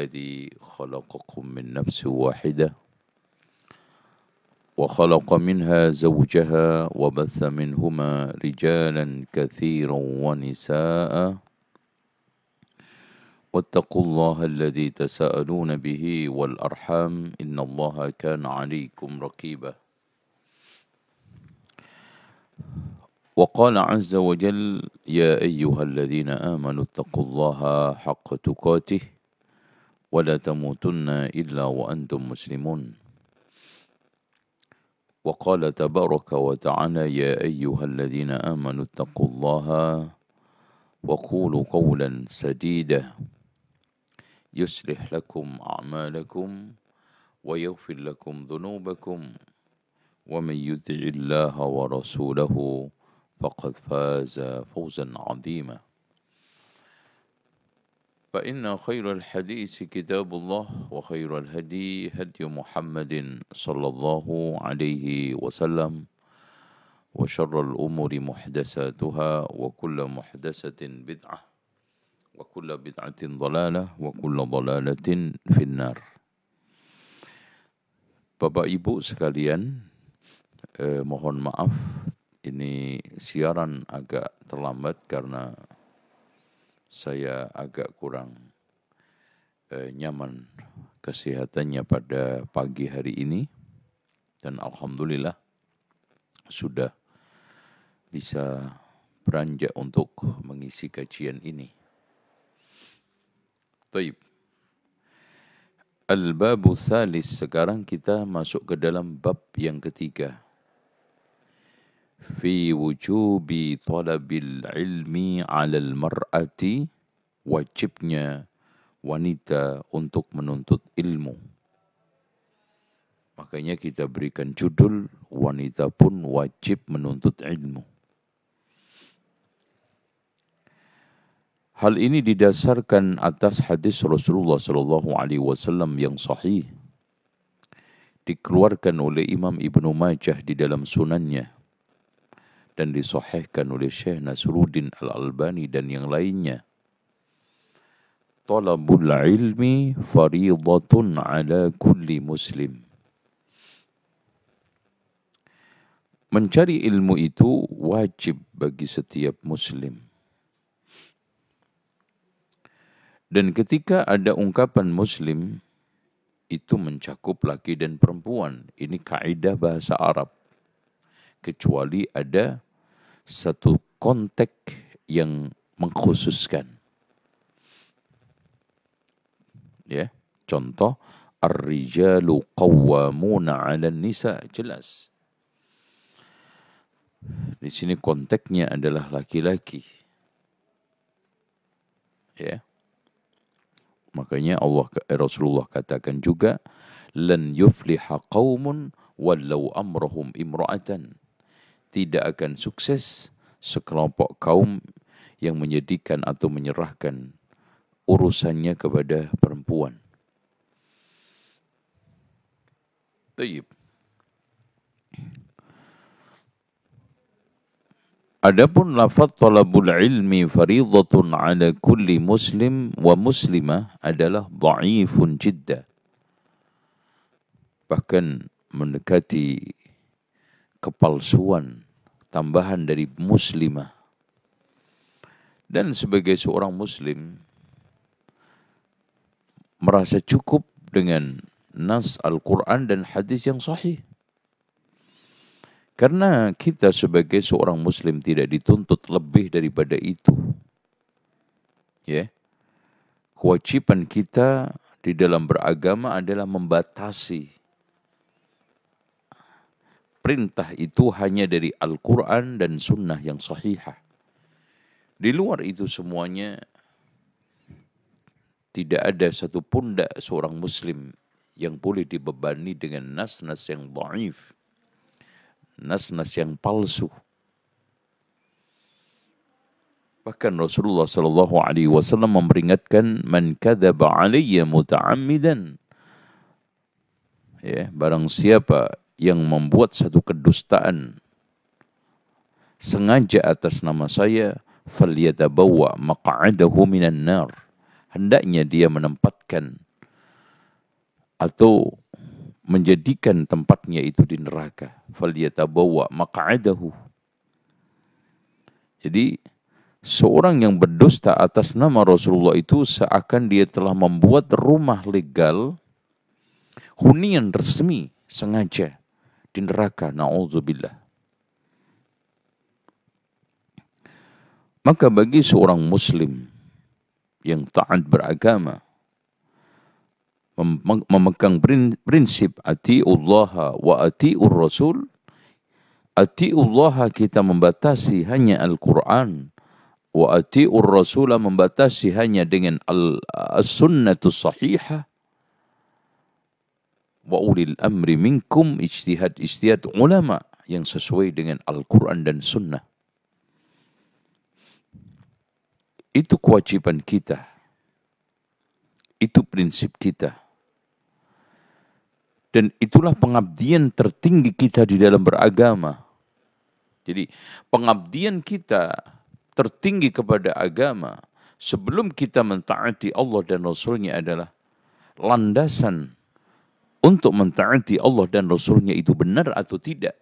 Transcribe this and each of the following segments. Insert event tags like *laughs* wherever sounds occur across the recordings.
الذي خلقكم من نفس واحدة وخلق منها زوجها وبث منهما رجالا كثيرا ونساء واتقوا الله الذي تساءلون به والأرحام إن الله كان عليكم رقيبا وقال عز وجل يا أيها الذين آمنوا اتقوا الله حق تقاته ولا تموتن إلا وأنتم مسلمون وقال تبارك وتعالى يا أيها الذين آمنوا اتقوا الله وقولوا قولا سديدا يصلح لكم أعمالكم ويغفر لكم ذنوبكم ومن يطع الله ورسوله فقد فاز فوزا عظيما فإن خير الحديث كتاب الله وخير الهدي هدي محمد صلى الله عليه وسلم وشر الأمور محدثاتها وكل محدثة بدعة وكل بدعة ضلالة وكل ضلالة في النار Bapak Ibu sekalian, eh, mohon maaf ini siaran agak terlambat karena saya agak kurang eh, nyaman kesehatannya pada pagi hari ini dan alhamdulillah sudah bisa beranjak untuk mengisi kajian ini. Taib. Al-babu thalis. Sekarang kita masuk ke dalam bab yang ketiga fi wujubi talabil ilmi alal mar'ati wajibnya wanita untuk menuntut ilmu. Makanya kita berikan judul wanita pun wajib menuntut ilmu. Hal ini didasarkan atas hadis Rasulullah Shallallahu Alaihi Wasallam yang sahih dikeluarkan oleh Imam Ibnu Majah di dalam sunannya dan disohhikan oleh Syekh Nasruddin Al-Albani dan yang lainnya. Talabul ilmi faridatun ala kulli muslim. Mencari ilmu itu wajib bagi setiap muslim. Dan ketika ada ungkapan muslim, itu mencakup laki dan perempuan. Ini kaidah bahasa Arab kecuali ada satu konteks yang mengkhususkan. Ya, contoh ar-rijalu qawwamuna ala nisa jelas. Di sini konteksnya adalah laki-laki. Ya. Makanya Allah eh, Rasulullah katakan juga lan yufliha qaumun walau amrahum imra'atan tidak akan sukses sekelompok kaum yang menyedihkan atau menyerahkan urusannya kepada perempuan. Adapun lafaz talabul ilmi fariidhatun ala kulli muslim wa muslimah adalah dhaifun jidda. Bahkan mendekati kepalsuan tambahan dari muslimah. Dan sebagai seorang muslim merasa cukup dengan nas Al-Qur'an dan hadis yang sahih. Karena kita sebagai seorang muslim tidak dituntut lebih daripada itu. Ya. Kewajiban kita di dalam beragama adalah membatasi perintah itu hanya dari Al-Quran dan Sunnah yang sahihah. Di luar itu semuanya tidak ada satu pundak seorang muslim yang boleh dibebani dengan nas-nas yang baif, nas-nas yang palsu. Bahkan Rasulullah Shallallahu Alaihi Wasallam memperingatkan, "Man kadzaba alayya muta'ammidan." Ya, barang siapa yang membuat satu kedustaan sengaja atas nama saya falyatabawa maq'adahu minan nar hendaknya dia menempatkan atau menjadikan tempatnya itu di neraka falyatabawa maq'adahu jadi seorang yang berdusta atas nama Rasulullah itu seakan dia telah membuat rumah legal hunian resmi sengaja di neraka na'udzubillah maka bagi seorang muslim yang taat beragama memegang prinsip atiullah wa atiur rasul atiullah kita membatasi hanya Al-Qur'an wa atiur rasula membatasi hanya dengan al-sunnatus sahihah wa ulil amri minkum ijtihad ijtihad ulama yang sesuai dengan Al-Quran dan Sunnah. Itu kewajiban kita. Itu prinsip kita. Dan itulah pengabdian tertinggi kita di dalam beragama. Jadi pengabdian kita tertinggi kepada agama sebelum kita mentaati Allah dan Rasulnya adalah landasan untuk mentaati Allah dan Rasulnya itu benar atau tidak.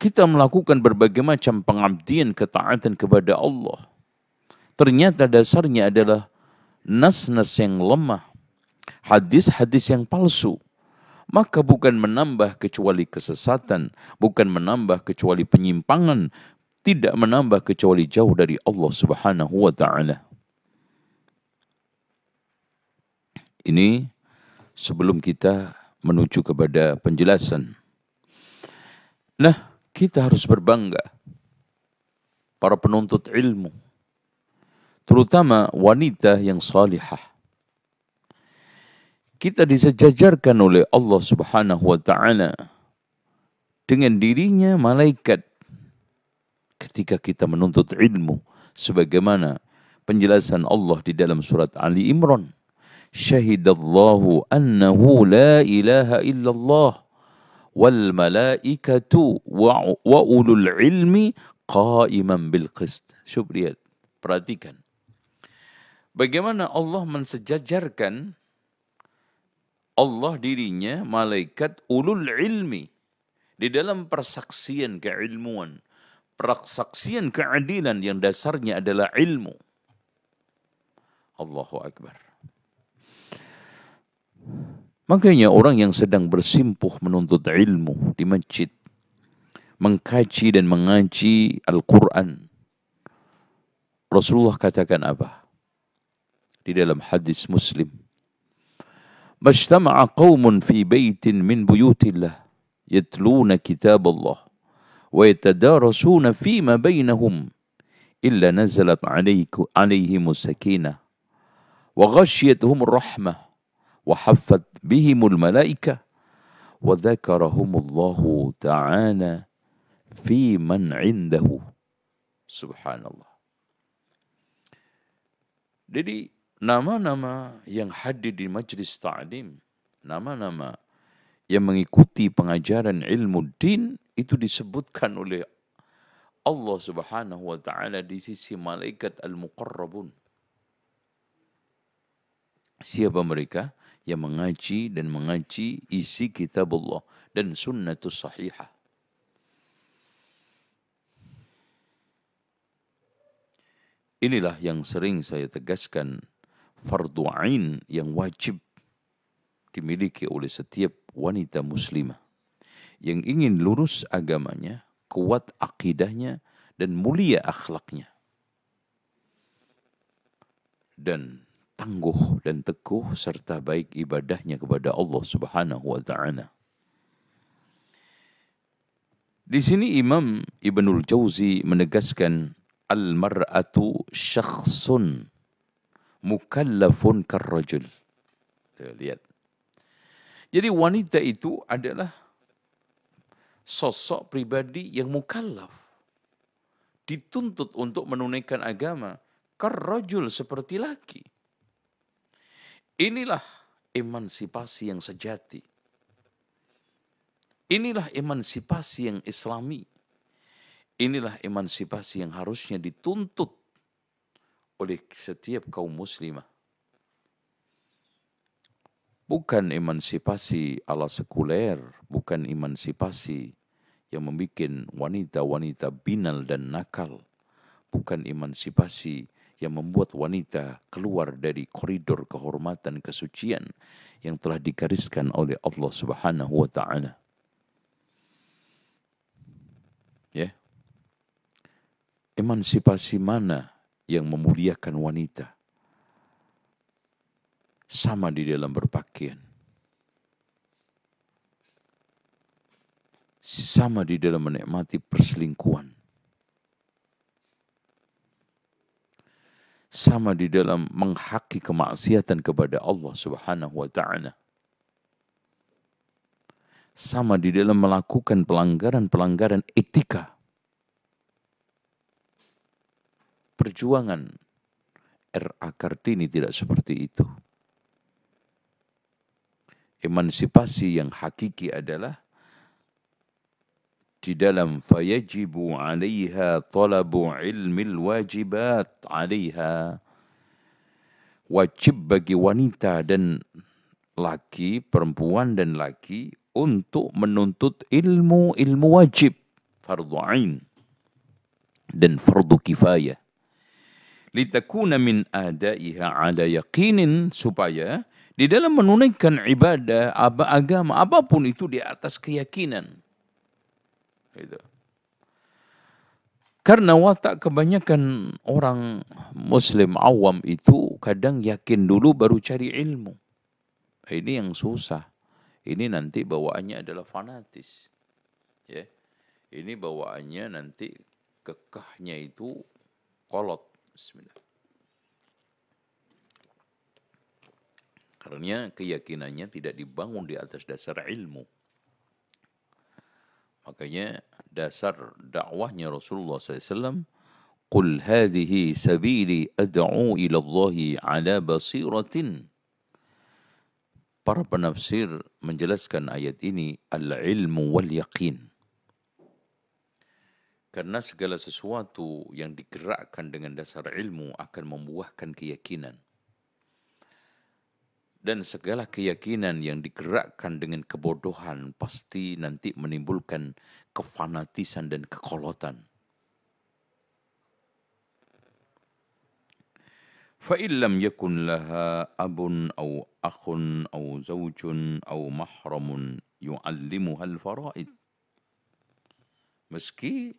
Kita melakukan berbagai macam pengabdian ketaatan kepada Allah. Ternyata dasarnya adalah nas-nas yang lemah, hadis-hadis yang palsu. Maka bukan menambah kecuali kesesatan, bukan menambah kecuali penyimpangan, tidak menambah kecuali jauh dari Allah Subhanahu wa taala. Ini sebelum kita menuju kepada penjelasan. Nah, kita harus berbangga para penuntut ilmu, terutama wanita yang salihah. Kita disejajarkan oleh Allah Subhanahu wa taala dengan dirinya malaikat ketika kita menuntut ilmu sebagaimana penjelasan Allah di dalam surat Ali Imran syahidallahu annahu la ilaha illallah wal malaikatu wa, wa ulul ilmi qaiman bil qist. perhatikan. Bagaimana Allah mensejajarkan Allah dirinya, malaikat ulul ilmi di dalam persaksian keilmuan, persaksian keadilan yang dasarnya adalah ilmu. Allahu Akbar. Makanya orang yang sedang bersimpuh menuntut ilmu di masjid, mengkaji dan mengaji Al-Quran, Rasulullah katakan apa? Di dalam hadis Muslim, "Majtama'a qaumun fi baitin min buyutillah yatluna kitab Allah wa yatadarasuna fima bainahum illa nazalat alaikum alaihim sakinah wa ghashiyatuhum rahmah وحفت بهم الملائكة وذكرهم الله تعالى في من عنده الله. jadi nama-nama yang hadir di majlis ta'lim nama-nama yang mengikuti pengajaran ilmu din itu disebutkan oleh Allah Subhanahu wa taala di sisi malaikat al-muqarrabun. Siapa mereka? yang mengaji dan mengaji isi kitab Allah dan sunnatus sahihah. Inilah yang sering saya tegaskan fardu ain yang wajib dimiliki oleh setiap wanita muslimah yang ingin lurus agamanya, kuat akidahnya dan mulia akhlaknya. Dan tangguh dan teguh serta baik ibadahnya kepada Allah Subhanahu wa taala. Di sini Imam Ibnul Jauzi menegaskan al-mar'atu syakhsun mukallafun karrajul. Lihat. Jadi wanita itu adalah sosok pribadi yang mukallaf. Dituntut untuk menunaikan agama. Karrajul seperti laki. Inilah emansipasi yang sejati. Inilah emansipasi yang islami. Inilah emansipasi yang harusnya dituntut oleh setiap kaum muslimah. Bukan emansipasi ala sekuler, bukan emansipasi yang membuat wanita-wanita binal dan nakal, bukan emansipasi yang membuat wanita keluar dari koridor kehormatan kesucian yang telah digariskan oleh Allah Subhanahu wa taala. Ya. Emansipasi mana yang memuliakan wanita? Sama di dalam berpakaian. Sama di dalam menikmati perselingkuhan. sama di dalam menghaki kemaksiatan kepada Allah Subhanahu wa taala. Sama di dalam melakukan pelanggaran-pelanggaran etika. Perjuangan R.A. Kartini tidak seperti itu. Emansipasi yang hakiki adalah di dalam fayajibu alaiha talabu ilmil wajibat alaiha wajib bagi wanita dan laki, perempuan dan laki untuk menuntut ilmu-ilmu wajib fardhu ain dan fardhu kifayah litakuna min adaiha ala yaqinin supaya di dalam menunaikan ibadah apa agama apapun itu di atas keyakinan Gitu. Karena watak kebanyakan orang muslim awam itu kadang yakin dulu baru cari ilmu. Ini yang susah. Ini nanti bawaannya adalah fanatis. Ya. Ini bawaannya nanti kekahnya itu kolot. Bismillah. Karena keyakinannya tidak dibangun di atas dasar ilmu. Makanya dasar dakwahnya Rasulullah SAW, Qul hadhihi sabili ad'u ila Allahi ala basiratin. Para penafsir menjelaskan ayat ini al-ilmu wal yaqin. Karena segala sesuatu yang digerakkan dengan dasar ilmu akan membuahkan keyakinan. dan segala keyakinan yang digerakkan dengan kebodohan pasti nanti menimbulkan kefanatisan dan kekolotan. فإن لم يكن abun أب أو أخ أو زوج أو محرم يعلمها faraid, meski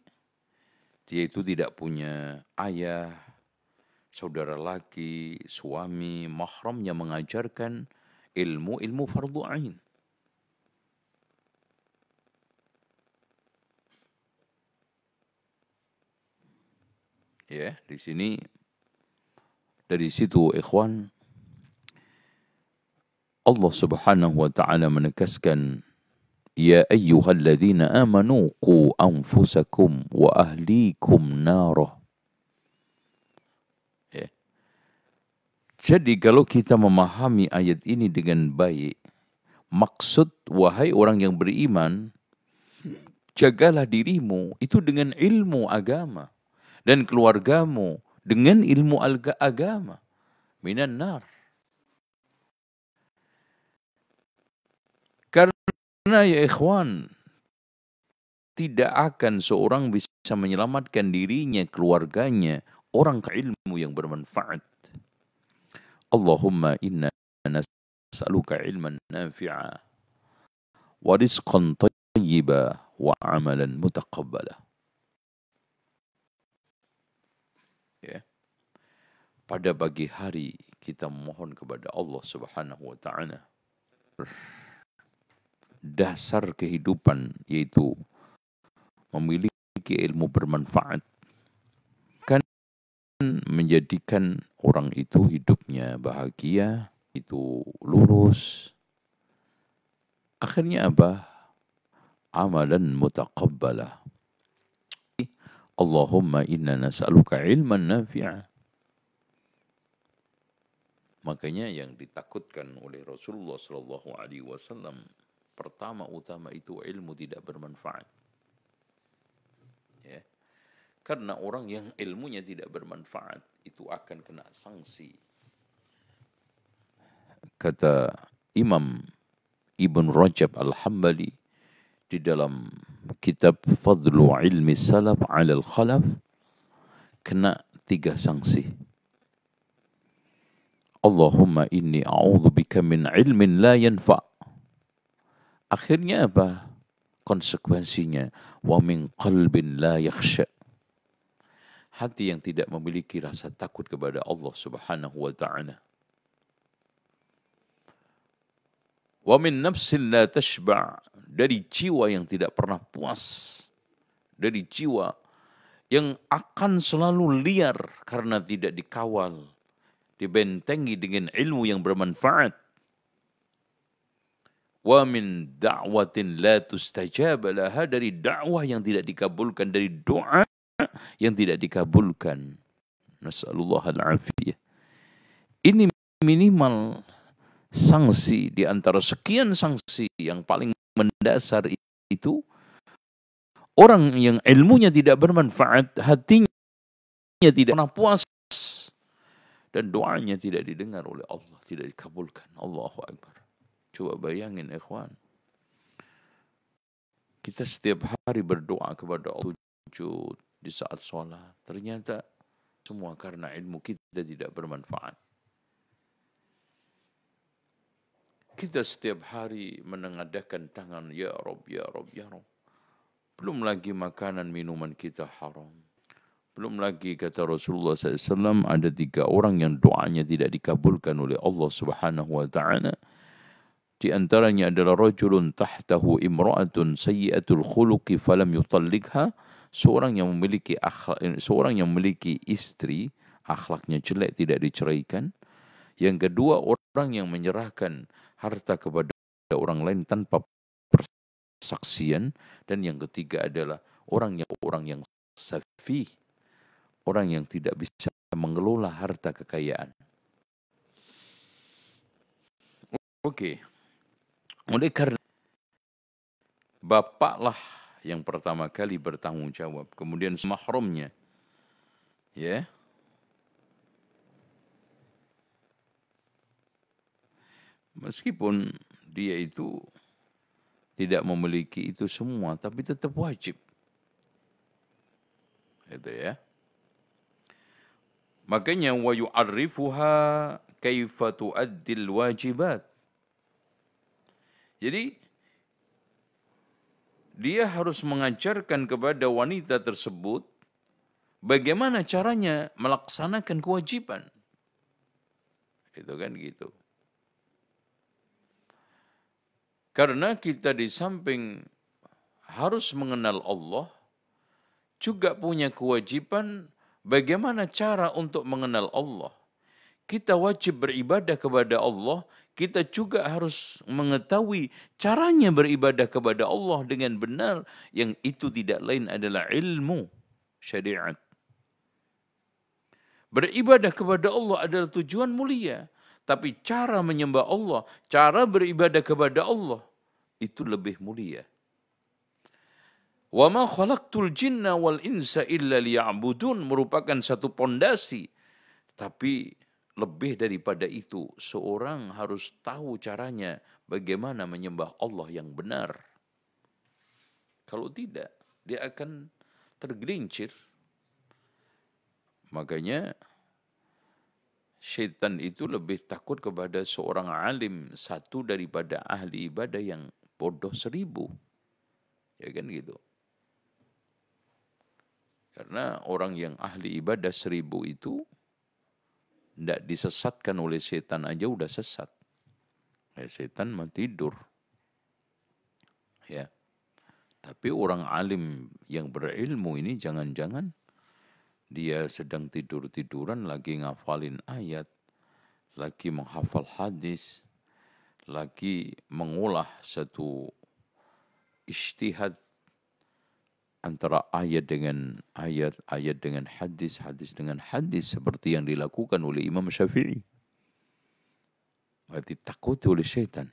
dia itu tidak punya ayah saudara laki, suami, mahramnya mengajarkan ilmu ilmu fardu ain. Ya, di sini dari situ ikhwan Allah Subhanahu wa taala menekaskan ya ayyuhalladzina amanu qu anfusakum wa ahlikum narah Jadi kalau kita memahami ayat ini dengan baik, maksud wahai orang yang beriman, jagalah dirimu itu dengan ilmu agama dan keluargamu dengan ilmu alga agama. Minan nar. Karena ya ikhwan, tidak akan seorang bisa menyelamatkan dirinya, keluarganya, orang keilmu yang bermanfaat Allahumma inna ilman nafi'a wa rizqan wa amalan ya. Pada pagi hari kita memohon kepada Allah Subhanahu wa taala dasar kehidupan yaitu memiliki ilmu bermanfaat menjadikan orang itu hidupnya bahagia, itu lurus. Akhirnya apa? Amalan mutaqabbalah. Allahumma inna nas'aluka ilman nafi'ah. Makanya yang ditakutkan oleh Rasulullah Shallallahu Alaihi Wasallam pertama utama itu ilmu tidak bermanfaat. Karena orang yang ilmunya tidak bermanfaat itu akan kena sanksi. Kata Imam Ibn Rajab Al-Hambali di dalam kitab Fadlu Ilmi Salaf Alal Khalaf kena tiga sanksi. Allahumma inni a'udhu min ilmin la yanfa. Akhirnya apa? Konsekuensinya wa min qalbin la yakhsha hati yang tidak memiliki rasa takut kepada Allah Subhanahu wa taala. Wa min nafsin la tashba' dari jiwa yang tidak pernah puas. Dari jiwa yang akan selalu liar karena tidak dikawal, dibentengi dengan ilmu yang bermanfaat. Wa min da'watin la tustajab laha dari dakwah yang tidak dikabulkan dari doa *laughs* yang tidak dikabulkan. Nasallallahu al-afiyah. Ini minimal sanksi di antara sekian sanksi yang paling mendasar itu orang yang ilmunya tidak bermanfaat, hatinya tidak pernah puas dan doanya tidak didengar oleh Allah, tidak dikabulkan. Allahu Akbar. Coba bayangin ikhwan. Kita setiap hari berdoa kepada Allah sujud, di saat sholat. Ternyata semua karena ilmu kita tidak bermanfaat. Kita setiap hari menengadahkan tangan, Ya Rob, Ya Rob, Ya Rob. Belum lagi makanan minuman kita haram. Belum lagi kata Rasulullah SAW ada tiga orang yang doanya tidak dikabulkan oleh Allah Subhanahu Wa Taala. Di antaranya adalah rajulun tahtahu imra'atun sayyi'atul khuluqi falam yutallikha seorang yang memiliki akhlak eh, seorang yang memiliki istri akhlaknya jelek tidak diceraikan. Yang kedua orang yang menyerahkan harta kepada orang lain tanpa persaksian dan yang ketiga adalah orang yang orang yang safi orang yang tidak bisa mengelola harta kekayaan. Oke. Okay. Oleh karena bapaklah yang pertama kali bertanggung jawab, kemudian mahramnya. Ya. Yeah. Meskipun dia itu tidak memiliki itu semua, tapi tetap wajib. Itu ya. Makanya wa yu'arrifuha kaifa tu'addil wajibat. Jadi dia harus mengajarkan kepada wanita tersebut bagaimana caranya melaksanakan kewajiban. Itu kan gitu. Karena kita di samping harus mengenal Allah, juga punya kewajiban bagaimana cara untuk mengenal Allah. Kita wajib beribadah kepada Allah kita juga harus mengetahui caranya beribadah kepada Allah dengan benar yang itu tidak lain adalah ilmu syariat. Beribadah kepada Allah adalah tujuan mulia, tapi cara menyembah Allah, cara beribadah kepada Allah itu lebih mulia. Wa ma khalaqtul jinna wal insa illa liya'budun merupakan satu pondasi tapi lebih daripada itu, seorang harus tahu caranya bagaimana menyembah Allah yang benar. Kalau tidak, dia akan tergelincir. Makanya syaitan itu lebih takut kepada seorang alim satu daripada ahli ibadah yang bodoh seribu. Ya kan gitu. Karena orang yang ahli ibadah seribu itu tidak disesatkan oleh setan aja udah sesat. Ya, setan mah tidur. Ya. Tapi orang alim yang berilmu ini jangan-jangan dia sedang tidur-tiduran lagi ngafalin ayat, lagi menghafal hadis, lagi mengolah satu istihad antara ayat dengan ayat, ayat dengan hadis, hadis dengan hadis seperti yang dilakukan oleh Imam Syafi'i. Berarti takut oleh syaitan.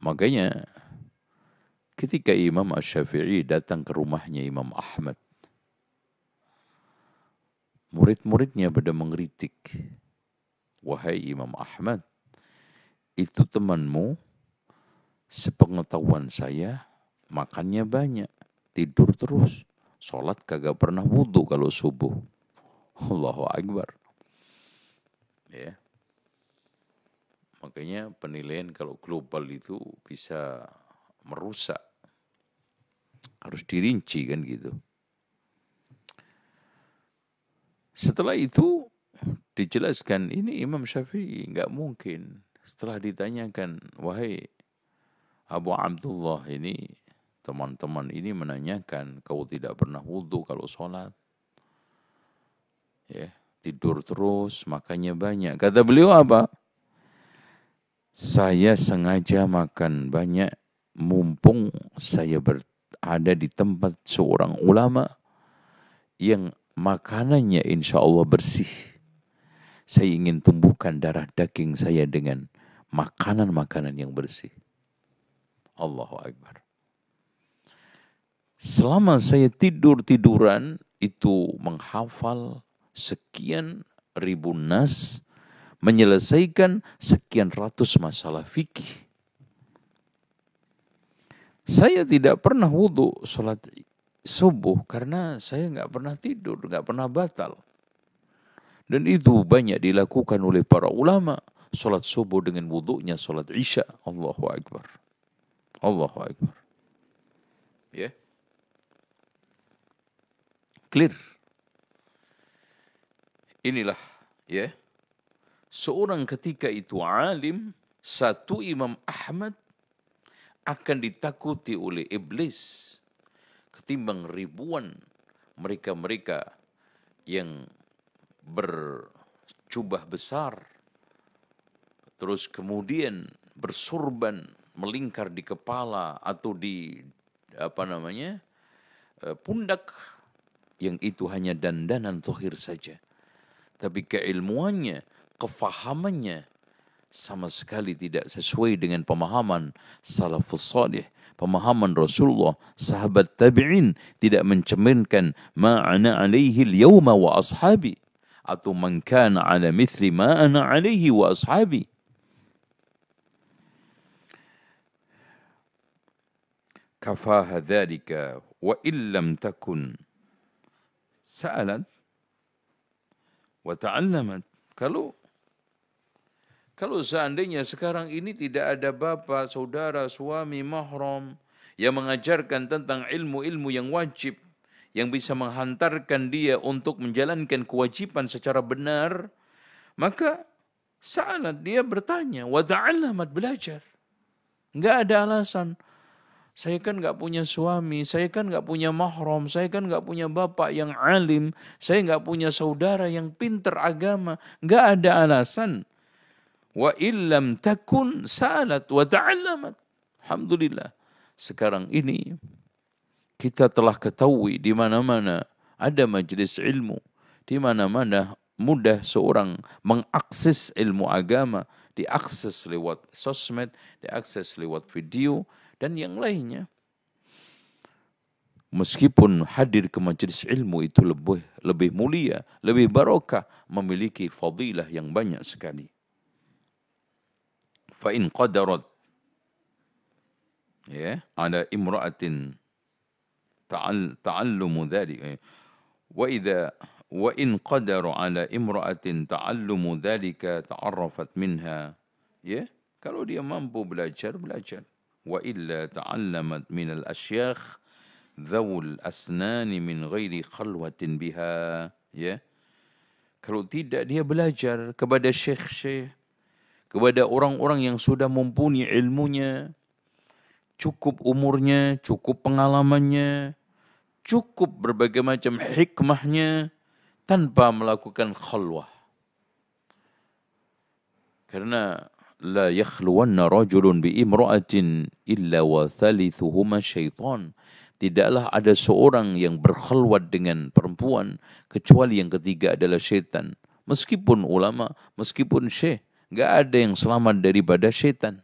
Makanya ketika Imam syafii datang ke rumahnya Imam Ahmad, murid-muridnya pada mengkritik. Wahai Imam Ahmad, itu temanmu sepengetahuan saya makannya banyak, tidur terus, sholat kagak pernah wudhu kalau subuh. Allahu Akbar. Ya. Makanya penilaian kalau global itu bisa merusak. Harus dirinci kan gitu. Setelah itu dijelaskan ini Imam Syafi'i nggak mungkin. Setelah ditanyakan, wahai Abu Abdullah ini Teman-teman ini menanyakan, kau tidak pernah wudhu kalau sholat. Ya, tidur terus, makannya banyak. Kata beliau apa? Saya sengaja makan banyak mumpung saya berada di tempat seorang ulama yang makanannya insya Allah bersih. Saya ingin tumbuhkan darah daging saya dengan makanan-makanan yang bersih. Allahu Akbar. Selama saya tidur-tiduran itu menghafal sekian ribu nas, menyelesaikan sekian ratus masalah fikih. Saya tidak pernah wudhu sholat subuh karena saya nggak pernah tidur, nggak pernah batal. Dan itu banyak dilakukan oleh para ulama. Sholat subuh dengan wudhunya, sholat isya. Allahu Akbar. Allahu Akbar. Ya. Yeah. Clear. Inilah ya. Seorang ketika itu alim, satu Imam Ahmad akan ditakuti oleh iblis ketimbang ribuan mereka-mereka yang berjubah besar terus kemudian bersurban melingkar di kepala atau di apa namanya eh, pundak yang itu hanya dandanan tohir saja. Tapi keilmuannya, kefahamannya sama sekali tidak sesuai dengan pemahaman salafus salih. Pemahaman Rasulullah, sahabat tabi'in tidak mencerminkan ma'ana alaihi al-yawma wa ashabi. Atau man kana ala mithri ma'ana alaihi wa ashabi. Kafaha dhalika wa illam takun سألت وتعلمت kalau kalau seandainya sekarang ini tidak ada bapak, saudara, suami, mahram yang mengajarkan tentang ilmu-ilmu yang wajib yang bisa menghantarkan dia untuk menjalankan kewajiban secara benar, maka saat dia bertanya, wa ta'allamat belajar. Enggak ada alasan. Saya kan nggak punya suami, saya kan nggak punya mahram, saya kan nggak punya bapak yang alim, saya nggak punya saudara yang pinter agama. Nggak ada alasan. Wa illam takun salat wa ta'allamat. Alhamdulillah. Sekarang ini kita telah ketahui di mana-mana ada majelis ilmu, di mana-mana mudah seorang mengakses ilmu agama, diakses lewat sosmed, diakses lewat video, dan yang lainnya. Meskipun hadir ke majelis ilmu itu lebih lebih mulia, lebih barokah, memiliki fadilah yang banyak sekali. Fa in qadarat ya ada imra'atin ta'allumu dzalik eh, wa idza wa in qadaru ala imra'atin ta'allumu dzalika ta'arrafat minha ya kalau dia mampu belajar belajar وإلا تعلمت من الأشياخ ذو الأسنان من غير خلوة بها ya kalau tidak dia belajar kepada syekh-syekh kepada orang-orang yang sudah mumpuni ilmunya cukup umurnya cukup pengalamannya cukup berbagai macam hikmahnya tanpa melakukan khalwah karena la yakhluwanna rajulun bi imra'atin illa wa thalithuhuma Tidaklah ada seorang yang berkhalwat dengan perempuan kecuali yang ketiga adalah setan Meskipun ulama, meskipun syekh, enggak ada yang selamat daripada setan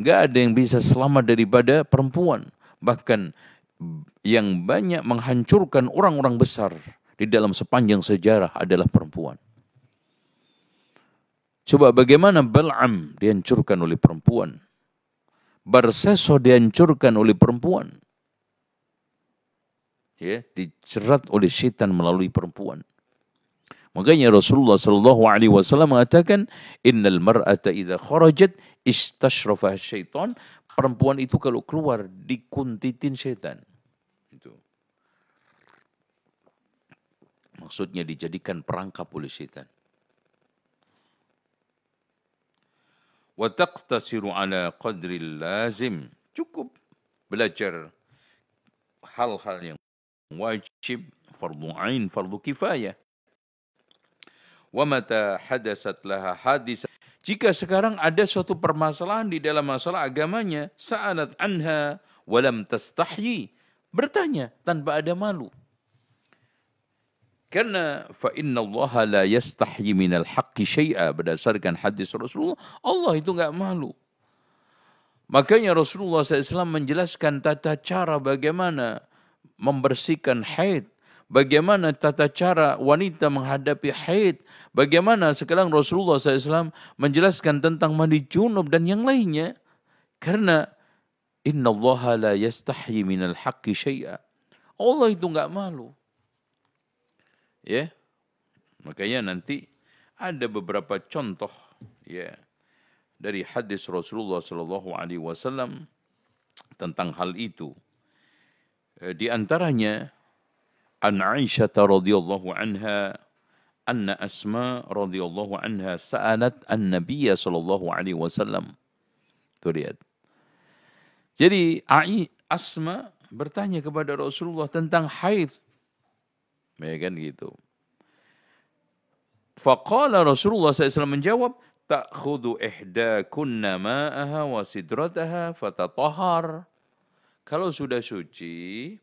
gak ada yang bisa selamat daripada perempuan. Bahkan yang banyak menghancurkan orang-orang besar di dalam sepanjang sejarah adalah perempuan. Coba bagaimana Bal'am dihancurkan oleh perempuan. Barseso dihancurkan oleh perempuan. Ya, dicerat oleh setan melalui perempuan. Makanya Rasulullah Shallallahu Alaihi Wasallam mengatakan, Innal mar'ata idha kharajat istashrafa syaitan. Perempuan itu kalau keluar dikuntitin syaitan. Itu. Maksudnya dijadikan perangkap oleh syaitan. wa taqtasiru ala qadril lazim. Cukup belajar hal-hal yang wajib, fardu ain, fardu kifayah. Wa mata hadasat laha hadis. Jika sekarang ada suatu permasalahan di dalam masalah agamanya, sa'alat anha walam tastahyi. Bertanya tanpa ada malu. Karena fa inna Allah la min al haqqi syai'a berdasarkan hadis Rasulullah, Allah itu enggak malu. Makanya Rasulullah SAW menjelaskan tata cara bagaimana membersihkan haid, bagaimana tata cara wanita menghadapi haid, bagaimana sekarang Rasulullah SAW menjelaskan tentang mandi junub dan yang lainnya. Karena inna Allah la min al haqqi syai'a. Allah itu enggak malu. Ya. Makanya nanti ada beberapa contoh ya dari hadis Rasulullah Shallallahu alaihi wasallam tentang hal itu. Eh, di antaranya An Aisyah radhiyallahu anha an Asma radhiyallahu anha sa'alat an-nabiy sallallahu alaihi wasallam. Tuh Jadi Asma bertanya kepada Rasulullah tentang haid Ya kan gitu. Faqala Rasulullah SAW menjawab, Ta'khudu kunna ma'aha wa sidrataha fatatahar. Kalau sudah suci,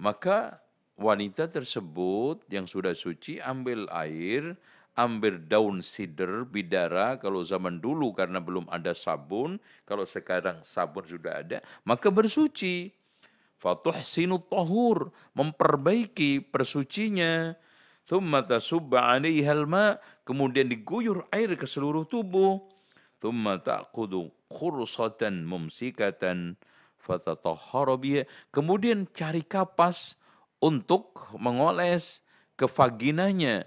maka wanita tersebut yang sudah suci ambil air, ambil daun sidr bidara, kalau zaman dulu karena belum ada sabun, kalau sekarang sabun sudah ada, maka bersuci fatuhsinu tahur, memperbaiki persucinya, thumma tasubba alaihal ma, kemudian diguyur air ke seluruh tubuh, thumma ta'qudu khursatan mumsikatan fatatahharu kemudian cari kapas untuk mengoles ke vaginanya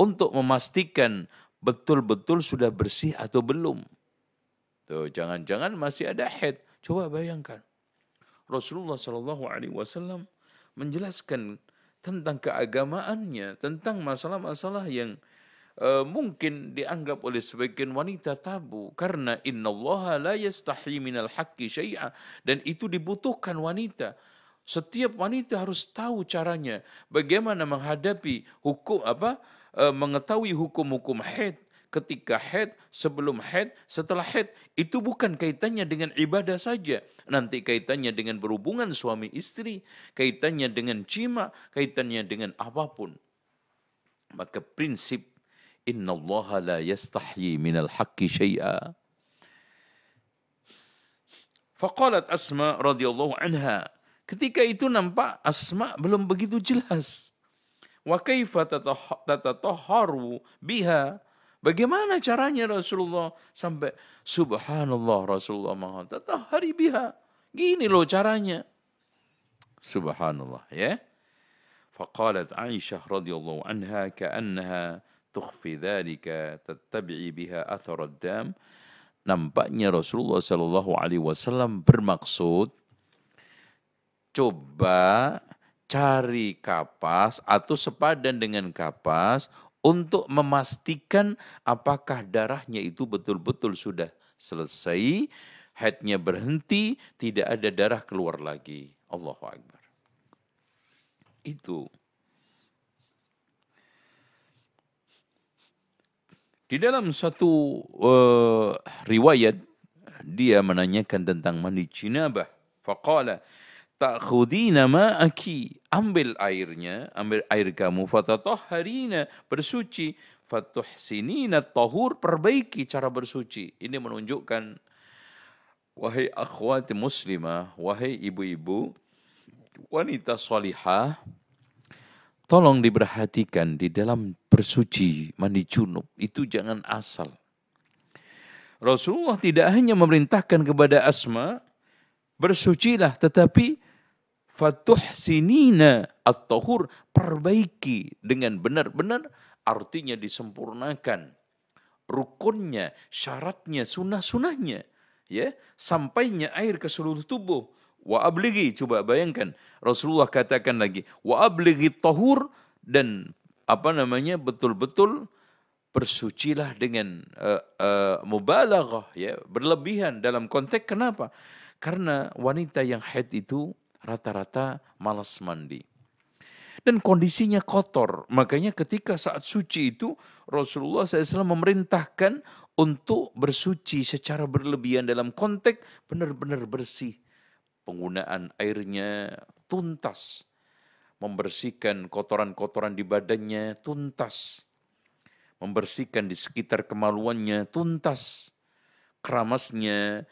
untuk memastikan betul-betul sudah bersih atau belum. Tuh, jangan-jangan masih ada head. Coba bayangkan. Rasulullah Shallallahu Alaihi Wasallam menjelaskan tentang keagamaannya, tentang masalah-masalah yang eh, mungkin dianggap oleh sebagian wanita tabu karena innallaha la yastahi dan itu dibutuhkan wanita. Setiap wanita harus tahu caranya bagaimana menghadapi hukum apa eh, mengetahui hukum-hukum haid, ketika head, sebelum head, setelah head. Itu bukan kaitannya dengan ibadah saja. Nanti kaitannya dengan berhubungan suami istri, kaitannya dengan cima, kaitannya dengan apapun. Maka prinsip Inna Allah la yastahyi minal haqqi syai'a. Faqalat Asma radhiyallahu anha. Ketika itu nampak Asma belum begitu jelas. Wa kaifa tatatahharu biha Bagaimana caranya Rasulullah sampai subhanallah Rasulullah maha mengatakan hari biha. Gini loh caranya. Subhanallah ya. Faqalat Aisyah radhiyallahu anha ka'annaha tukhfi dhalika tattabi'i biha athar dam Nampaknya Rasulullah Shallallahu Alaihi Wasallam bermaksud coba cari kapas atau sepadan dengan kapas untuk memastikan apakah darahnya itu betul-betul sudah selesai, headnya berhenti, tidak ada darah keluar lagi. Allahu Akbar. Itu. Di dalam satu uh, riwayat, dia menanyakan tentang mandi cinabah. Faqala, Ta'khudina ma'aki. Ambil airnya, ambil air kamu. Fatatahharina. Bersuci. Fatuhsinina tahur. Perbaiki cara bersuci. Ini menunjukkan Wahai akhwati muslimah, wahai ibu-ibu, wanita solihah, tolong diperhatikan di dalam bersuci, mandi junub, itu jangan asal. Rasulullah tidak hanya memerintahkan kepada Asma, bersucilah, tetapi fatuh sinina at perbaiki dengan benar-benar artinya disempurnakan rukunnya syaratnya sunah-sunahnya ya sampainya air ke seluruh tubuh wa abligi coba bayangkan Rasulullah katakan lagi wa abligi tahur dan apa namanya betul-betul bersucilah dengan uh, uh, mubalaghah ya berlebihan dalam konteks kenapa karena wanita yang haid itu rata-rata malas mandi. Dan kondisinya kotor. Makanya ketika saat suci itu Rasulullah SAW memerintahkan untuk bersuci secara berlebihan dalam konteks benar-benar bersih. Penggunaan airnya tuntas. Membersihkan kotoran-kotoran di badannya tuntas. Membersihkan di sekitar kemaluannya tuntas. Keramasnya,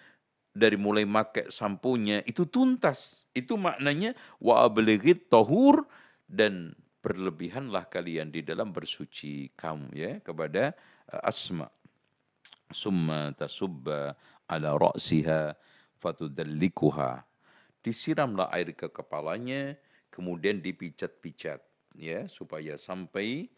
dari mulai make sampunya itu tuntas. Itu maknanya wa ablighit tohur dan berlebihanlah kalian di dalam bersuci kamu ya kepada eh, asma. Summa tasubba ala ra'siha fatudallikuha. Disiramlah air ke kepalanya kemudian dipijat-pijat ya supaya sampai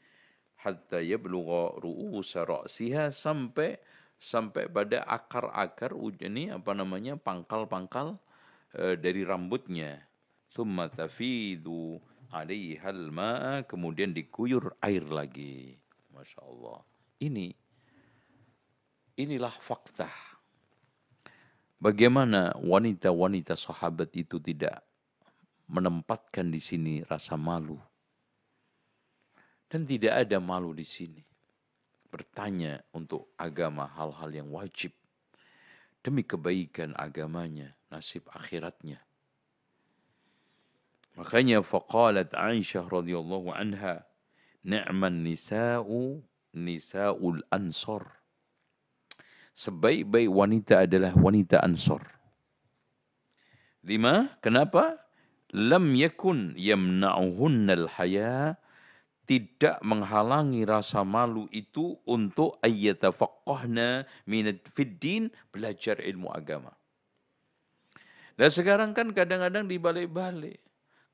hatta yablugha ru'usa ra'siha sampai sampai pada akar-akar ini apa namanya pangkal-pangkal e, dari rambutnya. Summa tafidu alaihal ma kemudian dikuyur air lagi. Masya Allah. Ini inilah fakta. Bagaimana wanita-wanita sahabat itu tidak menempatkan di sini rasa malu. Dan tidak ada malu di sini bertanya untuk agama hal-hal yang wajib demi kebaikan agamanya, nasib akhiratnya. Makanya faqalat Aisyah radhiyallahu anha, "Ni'man nisa'u nisa'ul ansor." Sebaik-baik wanita adalah wanita ansor. Lima, kenapa? Lam yakun yamna'uhunnal haya tidak menghalangi rasa malu itu untuk ayatafaqahna minad fiddin belajar ilmu agama. Dan sekarang kan kadang-kadang dibalik-balik.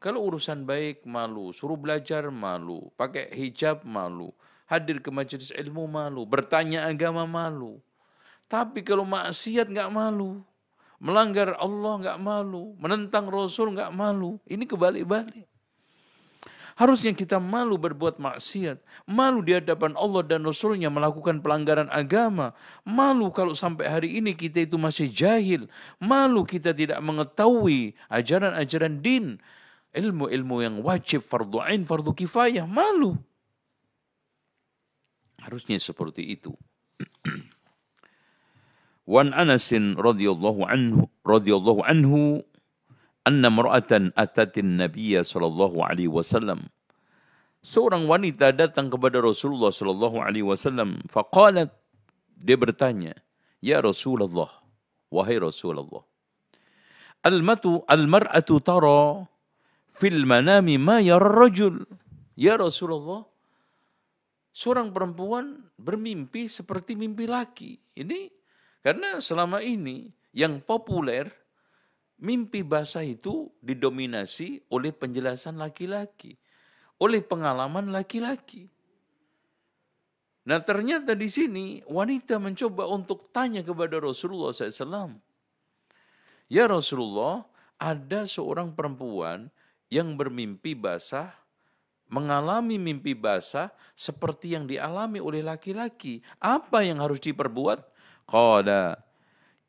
Kalau urusan baik malu, suruh belajar malu, pakai hijab malu, hadir ke majelis ilmu malu, bertanya agama malu. Tapi kalau maksiat nggak malu, melanggar Allah nggak malu, menentang Rasul nggak malu. Ini kebalik-balik. Harusnya kita malu berbuat maksiat, malu di hadapan Allah dan Rasulnya melakukan pelanggaran agama, malu kalau sampai hari ini kita itu masih jahil, malu kita tidak mengetahui ajaran-ajaran din, ilmu-ilmu yang wajib, fardu ain, fardu kifayah, malu. Harusnya seperti itu. *clears throat* Wan Anasin radhiyallahu anhu radhiyallahu anhu anna mar'atan atatin nabiyya sallallahu alaihi wasallam seorang wanita datang kepada Rasulullah sallallahu alaihi wasallam faqalat dia bertanya ya Rasulullah wahai Rasulullah almatu almar'atu tara fil manami ma rajul ya Rasulullah seorang perempuan bermimpi seperti mimpi laki ini karena selama ini yang populer mimpi basah itu didominasi oleh penjelasan laki-laki, oleh pengalaman laki-laki. Nah ternyata di sini wanita mencoba untuk tanya kepada Rasulullah SAW. Ya Rasulullah, ada seorang perempuan yang bermimpi basah, mengalami mimpi basah seperti yang dialami oleh laki-laki. Apa yang harus diperbuat? Kau ada?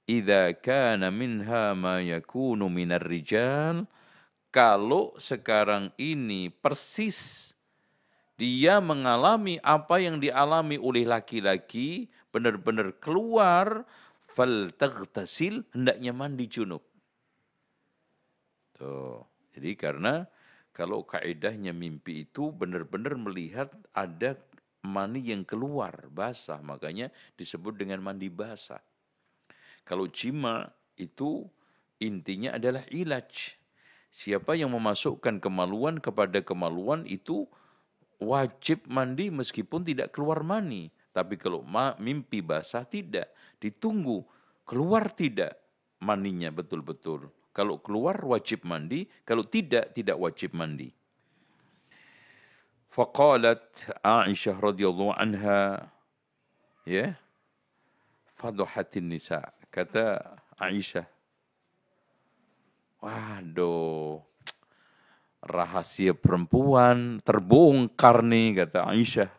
idza kana minha ma yakunu minar rijal kalau sekarang ini persis dia mengalami apa yang dialami oleh laki-laki benar-benar keluar fal taghtasil hendaknya mandi junub. Tuh. Jadi karena kalau kaidahnya mimpi itu benar-benar melihat ada mani yang keluar basah makanya disebut dengan mandi basah. Kalau jima itu intinya adalah ilaj. Siapa yang memasukkan kemaluan kepada kemaluan itu wajib mandi meskipun tidak keluar mani. Tapi kalau ma, mimpi basah tidak, ditunggu. Keluar tidak maninya betul-betul. Kalau keluar wajib mandi, kalau tidak tidak wajib mandi. Faqalat Aisyah radhiyallahu anha ya yeah, fadhahatin nisa Kata Aisyah, waduh, rahasia perempuan terbongkar nih, kata Aisyah.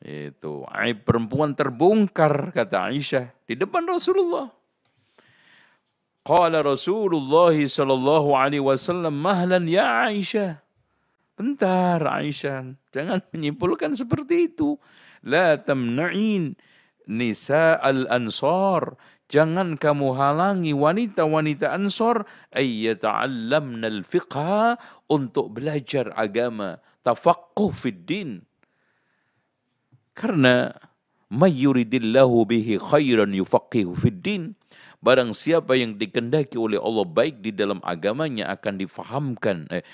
Itu, aib perempuan terbongkar, kata Aisyah, di depan Rasulullah. Qala Rasulullah sallallahu alaihi wasallam mahlan ya Aisyah. Bentar Aisyah, jangan menyimpulkan seperti itu. La tamna'in nisa al-ansar. Jangan kamu halangi wanita-wanita ansor ayat ayyata'allamnal fiqha untuk belajar agama. Tafakkuh fid din. Karena mayyuridillahu bihi khairan yufaqihu fid Barang siapa yang dikendaki oleh Allah baik di dalam agamanya akan difahamkan. Eh,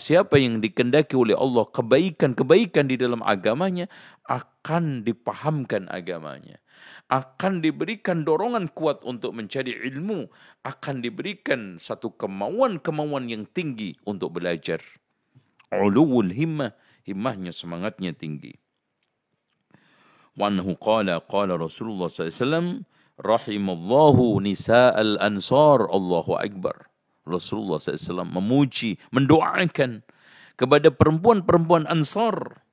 siapa yang dikendaki oleh Allah kebaikan-kebaikan di dalam agamanya akan dipahamkan agamanya, akan diberikan dorongan kuat untuk mencari ilmu, akan diberikan satu kemauan-kemauan yang tinggi untuk belajar. Uluwul himmah, himmahnya semangatnya tinggi. Wanhu qala qala Rasulullah SAW, rahimallahu nisa'al ansar, Allahu Akbar. Rasulullah SAW memuji, mendoakan kepada perempuan-perempuan ansar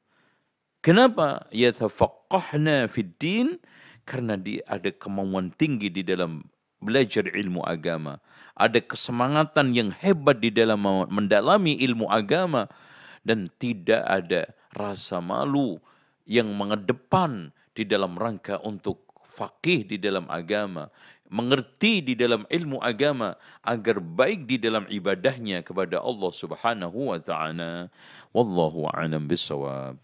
Kenapa? Yatafaqahna fid din karena dia ada kemauan tinggi di dalam belajar ilmu agama. Ada kesemangatan yang hebat di dalam mendalami ilmu agama dan tidak ada rasa malu yang mengedepan di dalam rangka untuk faqih di dalam agama, mengerti di dalam ilmu agama agar baik di dalam ibadahnya kepada Allah Subhanahu wa taala. Wallahu a'lam bissawab.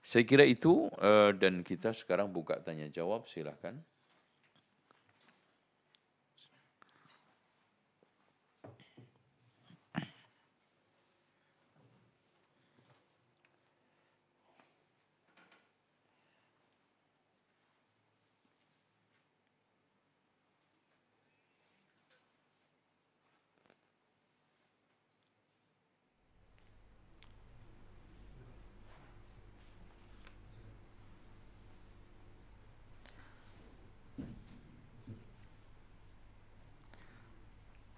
Saya kira itu eh, dan kita sekarang buka tanya jawab silahkan.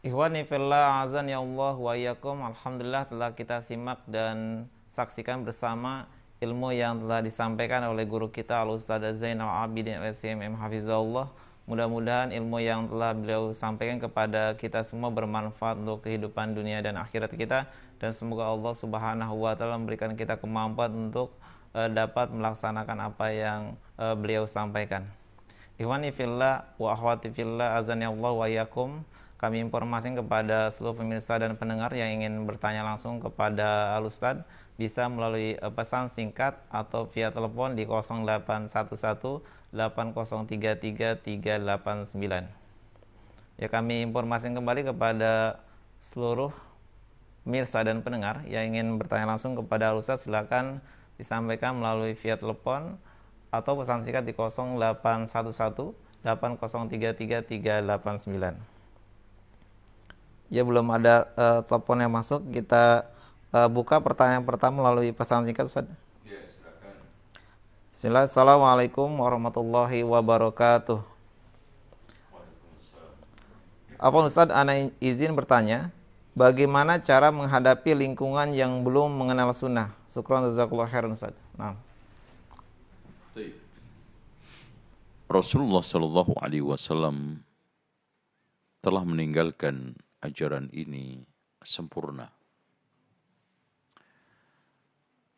Ikhwani fillah azan ya Allah wa iyakum. Alhamdulillah telah kita simak dan saksikan bersama ilmu yang telah disampaikan oleh guru kita Al-Ustaz Zainal Abidin LSMM Hafizahullah. Mudah-mudahan ilmu yang telah beliau sampaikan kepada kita semua bermanfaat untuk kehidupan dunia dan akhirat kita dan semoga Allah Subhanahu wa taala memberikan kita kemampuan untuk uh, dapat melaksanakan apa yang uh, beliau sampaikan. Ikhwani fillah wa akhwati fillah azan ya Allah wa iyakum. Kami informasikan kepada seluruh pemirsa dan pendengar yang ingin bertanya langsung kepada Alustad bisa melalui eh, pesan singkat atau via telepon di 0811 8033 389. Ya kami informasikan kembali kepada seluruh pemirsa dan pendengar yang ingin bertanya langsung kepada Alustad silakan disampaikan melalui via telepon atau pesan singkat di 0811 8033 ya belum ada uh, telepon yang masuk kita uh, buka pertanyaan pertama melalui pesan singkat Ustaz. Ya, silakan. Assalamualaikum warahmatullahi wabarakatuh. Apa Ustaz, anak izin bertanya, bagaimana cara menghadapi lingkungan yang belum mengenal sunnah? Syukran jazakallahu khairan Ustaz. Nah. Rasulullah Shallallahu Alaihi Wasallam telah meninggalkan ajaran ini sempurna.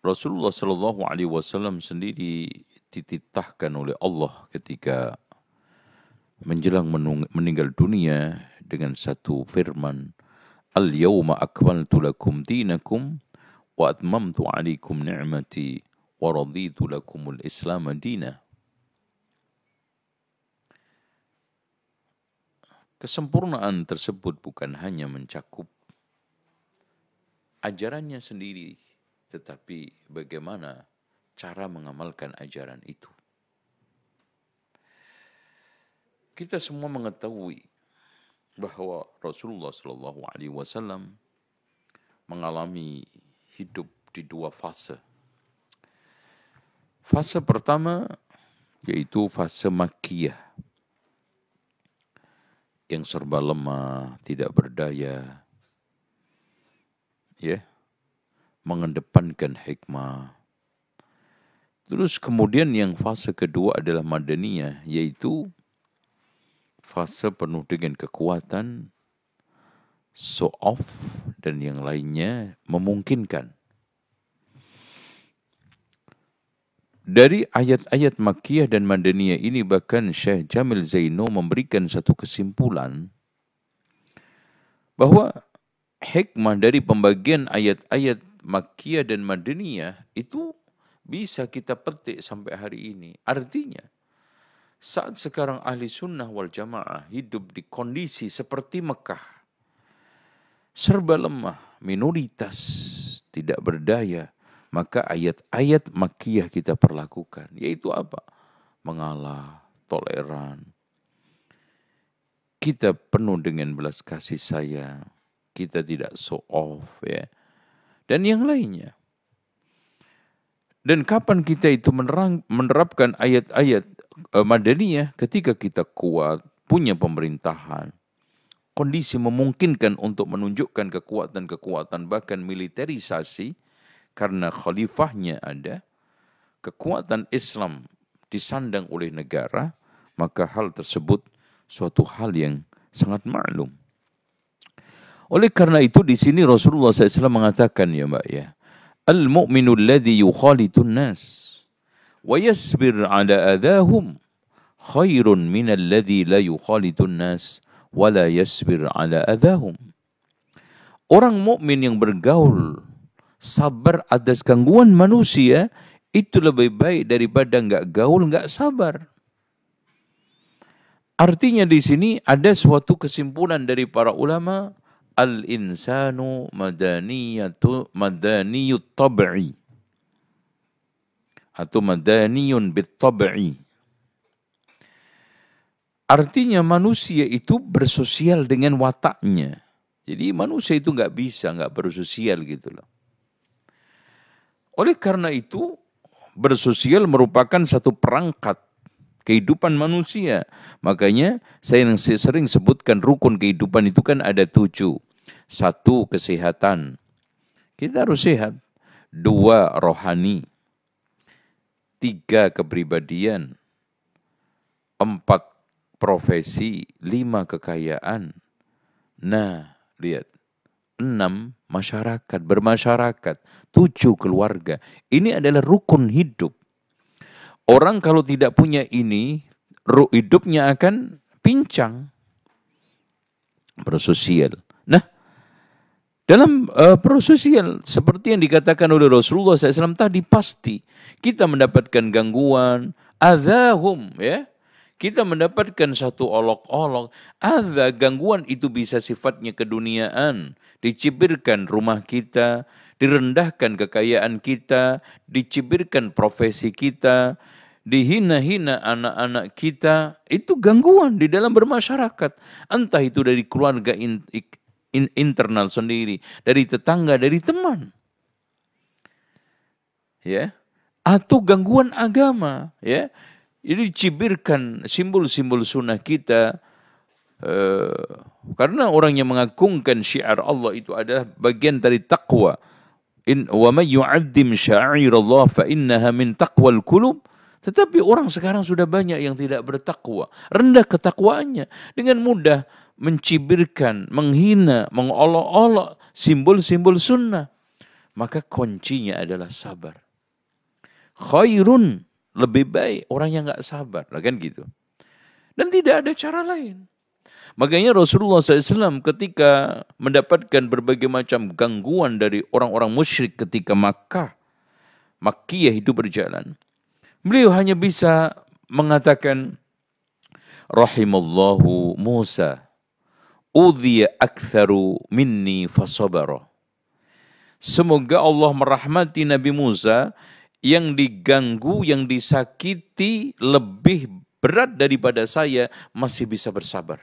Rasulullah Shallallahu Alaihi Wasallam sendiri dititahkan oleh Allah ketika menjelang meninggal dunia dengan satu firman Al yawma akmaltu lakum dinakum wa atmamtu alaikum ni'mati wa raditu al islam dinah Kesempurnaan tersebut bukan hanya mencakup ajarannya sendiri, tetapi bagaimana cara mengamalkan ajaran itu. Kita semua mengetahui bahwa Rasulullah Shallallahu Alaihi Wasallam mengalami hidup di dua fase. Fase pertama yaitu fase makiyah yang serba lemah, tidak berdaya. Ya. Mengedepankan hikmah. Terus kemudian yang fase kedua adalah madaniyah, yaitu fase penuh dengan kekuatan, so off, dan yang lainnya memungkinkan. Dari ayat-ayat Makkiyah dan Madaniyah ini bahkan Syekh Jamil Zaino memberikan satu kesimpulan bahwa hikmah dari pembagian ayat-ayat Makkiyah dan Madaniyah itu bisa kita petik sampai hari ini. Artinya, saat sekarang ahli sunnah wal jamaah hidup di kondisi seperti Mekah, serba lemah, minoritas, tidak berdaya, maka ayat-ayat makiyah kita perlakukan. Yaitu apa? Mengalah, toleran. Kita penuh dengan belas kasih sayang. Kita tidak so off ya. Dan yang lainnya. Dan kapan kita itu menerang, menerapkan ayat-ayat uh, madaniyah ketika kita kuat, punya pemerintahan, kondisi memungkinkan untuk menunjukkan kekuatan-kekuatan bahkan militerisasi, karena khalifahnya ada, kekuatan Islam disandang oleh negara, maka hal tersebut suatu hal yang sangat maklum. Oleh karena itu di sini Rasulullah SAW mengatakan ya Mbak ya, al-mu'minu alladhi yukhalitun nas wa yasbir ala adahum khairun min alladhi la yukhalitun nas wa la yasbir ala adahum. Orang mukmin yang bergaul sabar atas gangguan manusia itu lebih baik daripada nggak gaul, nggak sabar. Artinya di sini ada suatu kesimpulan dari para ulama al-insanu madaniyatu madaniyut tab'i atau madaniyun bit Artinya manusia itu bersosial dengan wataknya. Jadi manusia itu nggak bisa nggak bersosial gitu loh. Oleh karena itu, bersosial merupakan satu perangkat kehidupan manusia. Makanya saya yang sering sebutkan rukun kehidupan itu kan ada tujuh. Satu, kesehatan. Kita harus sehat. Dua, rohani. Tiga, kepribadian. Empat, profesi. Lima, kekayaan. Nah, lihat. Enam, masyarakat, bermasyarakat, tujuh keluarga. Ini adalah rukun hidup. Orang kalau tidak punya ini, hidupnya akan pincang, prososial. Nah, dalam uh, prososial seperti yang dikatakan oleh Rasulullah SAW tadi pasti kita mendapatkan gangguan, azahum, ya. Kita mendapatkan satu olok-olok, ada gangguan itu bisa sifatnya keduniaan, dicibirkan rumah kita, direndahkan kekayaan kita, dicibirkan profesi kita, dihina-hina anak-anak kita, itu gangguan di dalam bermasyarakat. Entah itu dari keluarga internal sendiri, dari tetangga, dari teman. Ya. Atau gangguan agama, ya. Jadi dicibirkan simbol-simbol sunnah kita, Eh, karena orang yang mengagungkan syiar Allah itu adalah bagian dari takwa. In wa may yu'azzim fa innaha min taqwal qulub. Tetapi orang sekarang sudah banyak yang tidak bertakwa, rendah ketakwaannya dengan mudah mencibirkan, menghina, mengolok-olok simbol-simbol sunnah. Maka kuncinya adalah sabar. Khairun lebih baik orang yang nggak sabar, lah kan gitu. Dan tidak ada cara lain. Makanya Rasulullah SAW ketika mendapatkan berbagai macam gangguan dari orang-orang musyrik ketika Makkah, Makkiyah itu berjalan. Beliau hanya bisa mengatakan, Rahimallahu Musa, udhiya aktharu minni fasabara. Semoga Allah merahmati Nabi Musa yang diganggu, yang disakiti lebih berat daripada saya masih bisa bersabar.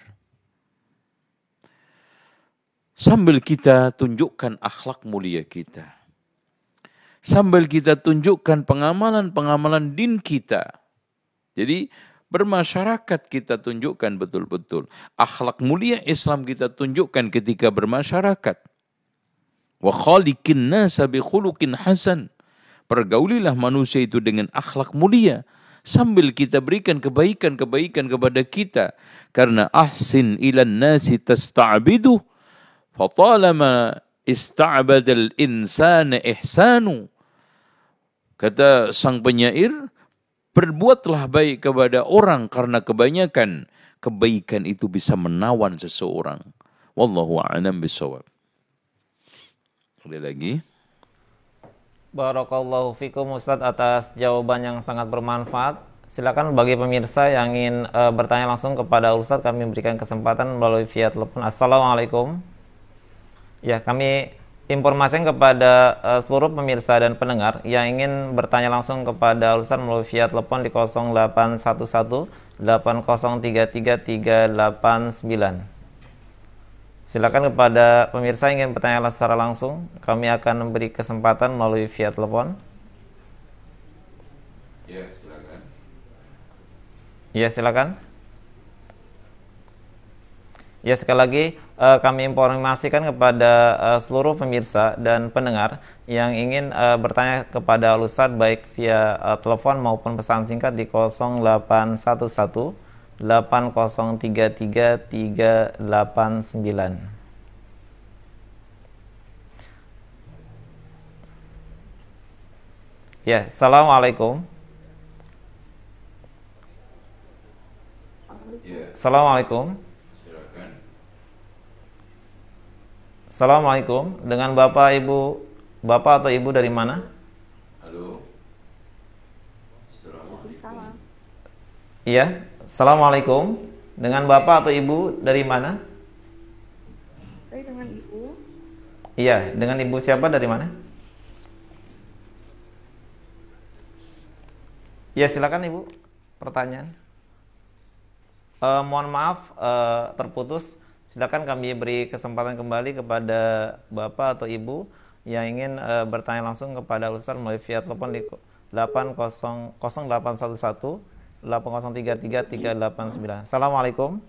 Sambil kita tunjukkan akhlak mulia kita. Sambil kita tunjukkan pengamalan-pengamalan din kita. Jadi bermasyarakat kita tunjukkan betul-betul. Akhlak mulia Islam kita tunjukkan ketika bermasyarakat. Wa khaliqin nasa bi khuluqin hasan. Pergaulilah manusia itu dengan akhlak mulia sambil kita berikan kebaikan-kebaikan kepada kita karena ahsin ilan nasi taabidu. Fatalama ista'badal insana ihsanu. Kata sang penyair, berbuatlah baik kepada orang karena kebanyakan kebaikan itu bisa menawan seseorang. Wallahu a'lam bishawab. Ada lagi. Barakallahu fikum Ustaz atas jawaban yang sangat bermanfaat. Silakan bagi pemirsa yang ingin uh, bertanya langsung kepada Ustaz kami berikan kesempatan melalui via telepon. Assalamualaikum. Ya, kami informasikan kepada uh, seluruh pemirsa dan pendengar yang ingin bertanya langsung kepada Ulsan melalui via telepon di 0811 8033 Silakan kepada pemirsa yang ingin bertanya secara langsung, kami akan memberi kesempatan melalui via telepon. Ya, silakan. Ya, silakan. Ya, sekali lagi uh, kami informasikan kepada uh, seluruh pemirsa dan pendengar yang ingin uh, bertanya kepada Ustadz baik via uh, telepon maupun pesan singkat di 0811 8033 389. Ya, Assalamualaikum. Ya. Assalamualaikum. Assalamualaikum. Dengan Bapak Ibu, Bapak atau Ibu dari mana? Halo. Assalamualaikum. Iya, Assalamualaikum. Dengan Bapak atau Ibu dari mana? Saya dengan Ibu. Iya, dengan Ibu siapa dari mana? Iya silakan Ibu. Pertanyaan. Uh, mohon maaf uh, terputus Silakan kami beri kesempatan kembali kepada Bapak atau Ibu yang ingin e, bertanya langsung kepada Ustaz melalui via telepon di tiga 0811 8033 389. Assalamualaikum.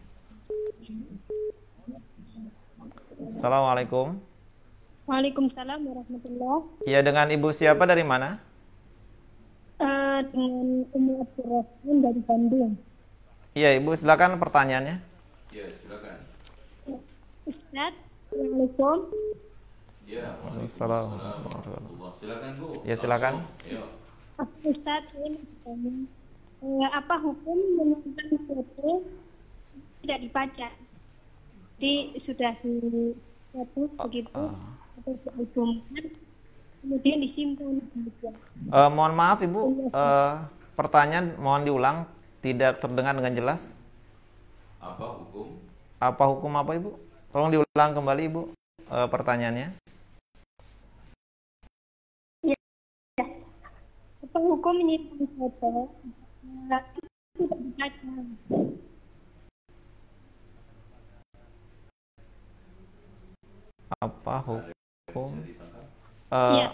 Assalamualaikum. Waalaikumsalam warahmatullahi Iya, dengan Ibu siapa dari mana? Uh, dengan Umi Abdurrahman dari Bandung. Iya, Ibu silakan pertanyaannya. Iya, silakan. Assalamualaikum. Ya, Waalaikumsalam. Silakan Bu. Ya, silakan. Ya. Ustaz, eh, apa hukum menonton foto tidak dibaca? Jadi sudah di ah, begitu, ah. atau diumumkan, kemudian disimpan. Uh, eh, mohon maaf Ibu, uh, pertanyaan mohon diulang, tidak terdengar dengan jelas. Apa hukum? Apa hukum apa Ibu? Tolong diulang kembali Ibu e, eh, pertanyaannya. Ya. Apa hukum ini Apa hukum? Uh,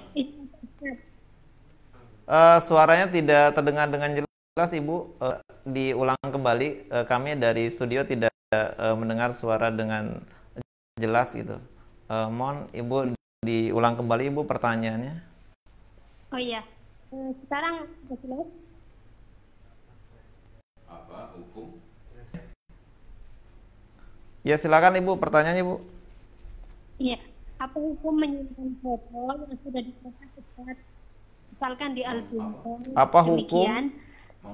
uh, suaranya tidak terdengar dengan jelas, Ibu. Uh, diulang kembali, uh, kami dari studio tidak uh, mendengar suara dengan jelas gitu. Uh, eh, mohon Ibu diulang kembali Ibu pertanyaannya. Oh iya. Hmm, sekarang jelas? Apa hukum? Ya silakan Ibu pertanyaannya Ibu. Iya. Apa hukum menyimpan foto yang sudah dipotong cepat misalkan di album? Apa hukum?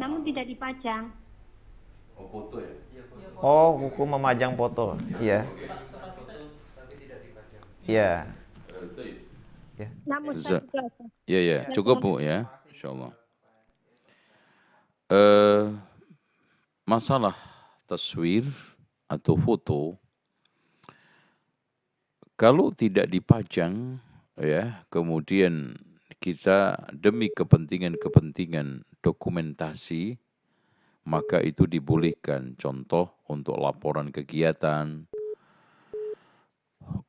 Namun tidak dipajang. Oh foto ya? Oh hukum memajang foto. Iya. Ya. Ya. Ya, ya, ya. cukup Bu ya, insya Allah. Uh, eh, masalah taswir atau foto, kalau tidak dipajang, ya, kemudian kita demi kepentingan-kepentingan dokumentasi, maka itu dibolehkan. Contoh untuk laporan kegiatan,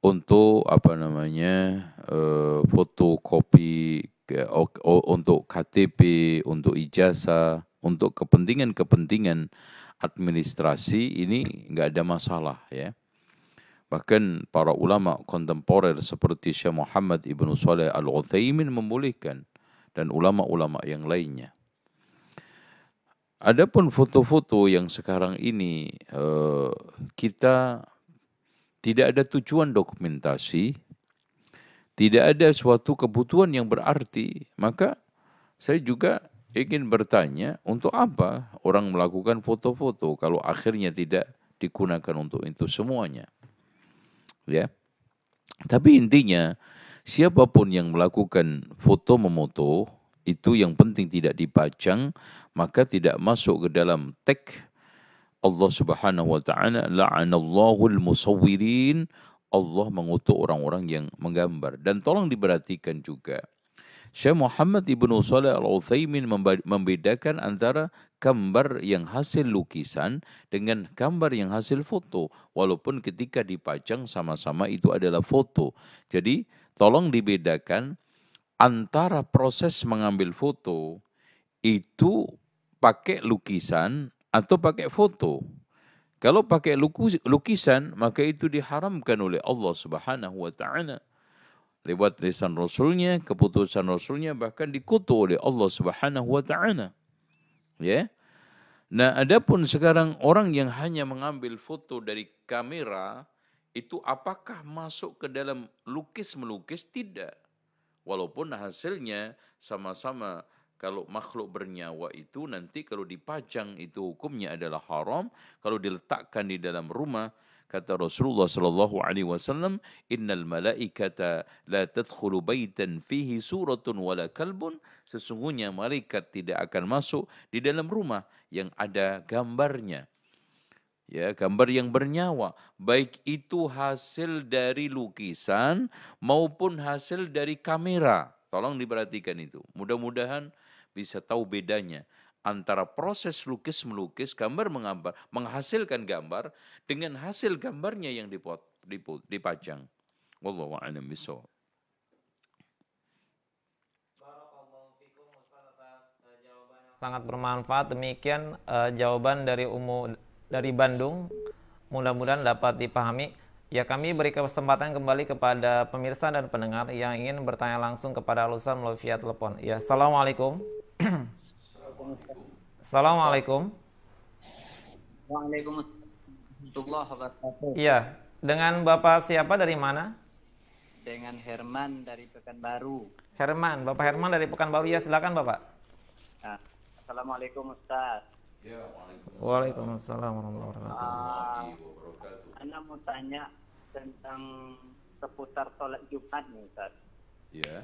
untuk apa namanya uh, eh, fotokopi untuk KTP, untuk ijazah, untuk kepentingan-kepentingan administrasi ini nggak ada masalah ya. Bahkan para ulama kontemporer seperti Syekh Muhammad Ibnu Saleh Al-Utsaimin membolehkan dan ulama-ulama yang lainnya. Adapun foto-foto yang sekarang ini eh, kita tidak ada tujuan dokumentasi, tidak ada suatu kebutuhan yang berarti, maka saya juga ingin bertanya, untuk apa orang melakukan foto-foto kalau akhirnya tidak digunakan untuk itu semuanya? Ya. Tapi intinya, siapapun yang melakukan foto memoto itu yang penting tidak dipajang, maka tidak masuk ke dalam teks Allah Subhanahu wa taala la'anallahul musawwirin Allah mengutuk orang-orang yang menggambar dan tolong diperhatikan juga Syekh Muhammad Ibnu Shalih Al-Utsaimin membedakan antara gambar yang hasil lukisan dengan gambar yang hasil foto walaupun ketika dipajang sama-sama itu adalah foto. Jadi tolong dibedakan antara proses mengambil foto itu pakai lukisan atau pakai foto. Kalau pakai lukisan maka itu diharamkan oleh Allah Subhanahu wa taala lewat lisan rasulnya, keputusan rasulnya bahkan dikutuk oleh Allah Subhanahu wa taala. Ya. Nah, adapun sekarang orang yang hanya mengambil foto dari kamera itu apakah masuk ke dalam lukis melukis tidak? Walaupun hasilnya sama-sama kalau makhluk bernyawa itu nanti kalau dipajang itu hukumnya adalah haram. Kalau diletakkan di dalam rumah, kata Rasulullah Shallallahu Alaihi Wasallam, Innal malaikata la tadkhulu baitan fihi suratun wala kalbun. Sesungguhnya malaikat tidak akan masuk di dalam rumah yang ada gambarnya. Ya, gambar yang bernyawa, baik itu hasil dari lukisan maupun hasil dari kamera. Tolong diperhatikan itu. Mudah-mudahan bisa tahu bedanya antara proses lukis melukis gambar menggambar menghasilkan gambar dengan hasil gambarnya yang dipot, dipot dipajang wallahu a'lam eh, sangat bermanfaat demikian uh, jawaban dari umu dari Bandung mudah-mudahan dapat dipahami ya kami beri kesempatan kembali kepada pemirsa dan pendengar yang ingin bertanya langsung kepada Alusan melalui via telepon ya assalamualaikum Assalamualaikum. Waalaikumsalam. Iya, dengan Bapak siapa dari mana? Dengan Herman dari Pekanbaru. Herman, Bapak Herman dari Pekanbaru ya, silakan Bapak. Nah, Assalamualaikum Ustaz. Ya, Waalaikumsalam. warahmatullahi wabarakatuh. Uh, Anda mau tanya tentang seputar sholat Jumat nih Ustaz. Iya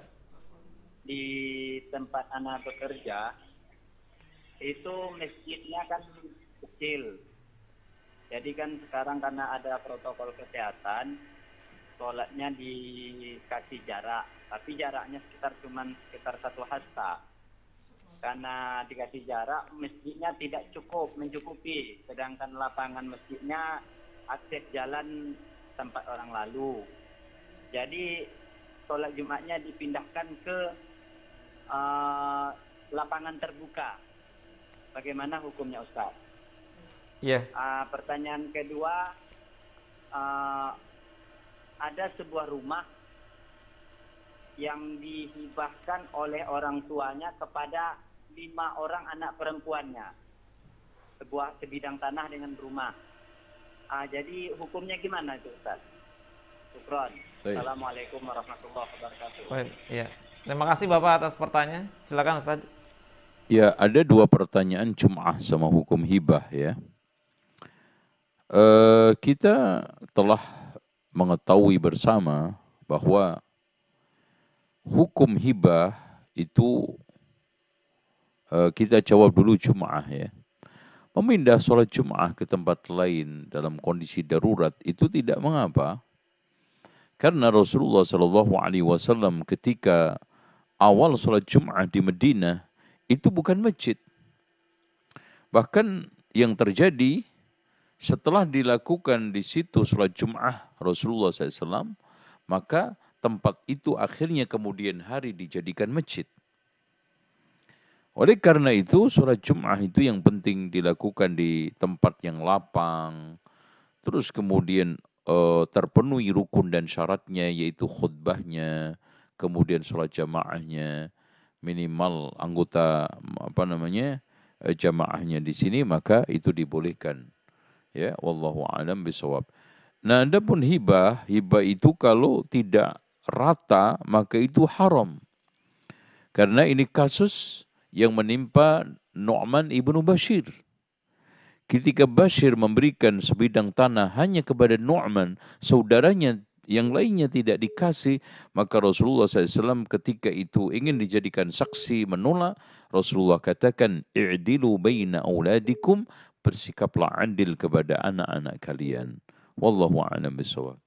di tempat anak bekerja itu masjidnya kan kecil. Jadi kan sekarang karena ada protokol kesehatan, sholatnya dikasih jarak, tapi jaraknya sekitar cuman sekitar satu hasta. Karena dikasih jarak, masjidnya tidak cukup mencukupi, sedangkan lapangan masjidnya akses jalan tempat orang lalu. Jadi sholat Jumatnya dipindahkan ke uh, lapangan terbuka. Bagaimana hukumnya Ustaz? Iya. Yeah. Uh, pertanyaan kedua, uh, ada sebuah rumah yang dihibahkan oleh orang tuanya kepada lima orang anak perempuannya. Sebuah sebidang tanah dengan rumah. Uh, jadi hukumnya gimana itu Ustaz? Syukron. Assalamualaikum warahmatullahi wabarakatuh. Baik, well, iya. Yeah. Terima kasih Bapak atas pertanyaan. Silakan Ustaz. Ya, ada dua pertanyaan Jum'ah sama hukum hibah ya. E, kita telah mengetahui bersama bahwa hukum hibah itu e, kita jawab dulu Jum'ah ya. Memindah sholat Jum'ah ke tempat lain dalam kondisi darurat itu tidak mengapa. Karena Rasulullah Shallallahu Alaihi Wasallam ketika awal sholat Jumat di Medina itu bukan masjid. Bahkan yang terjadi setelah dilakukan di situ sholat Jum'ah Rasulullah SAW, maka tempat itu akhirnya kemudian hari dijadikan masjid. Oleh karena itu, sholat Jum'ah itu yang penting dilakukan di tempat yang lapang, terus kemudian eh, terpenuhi rukun dan syaratnya yaitu khutbahnya, kemudian sholat jamaahnya minimal anggota apa namanya eh, jamaahnya di sini maka itu dibolehkan ya wallahu alam bisawab nah adapun hibah hibah itu kalau tidak rata maka itu haram karena ini kasus yang menimpa Nu'man ibnu Bashir ketika Bashir memberikan sebidang tanah hanya kepada Nu'man saudaranya yang lainnya tidak dikasih, maka Rasulullah SAW ketika itu ingin dijadikan saksi menolak, Rasulullah katakan, I'dilu baina auladikum, bersikaplah adil kepada anak-anak kalian. Wallahu a'lam bisawab.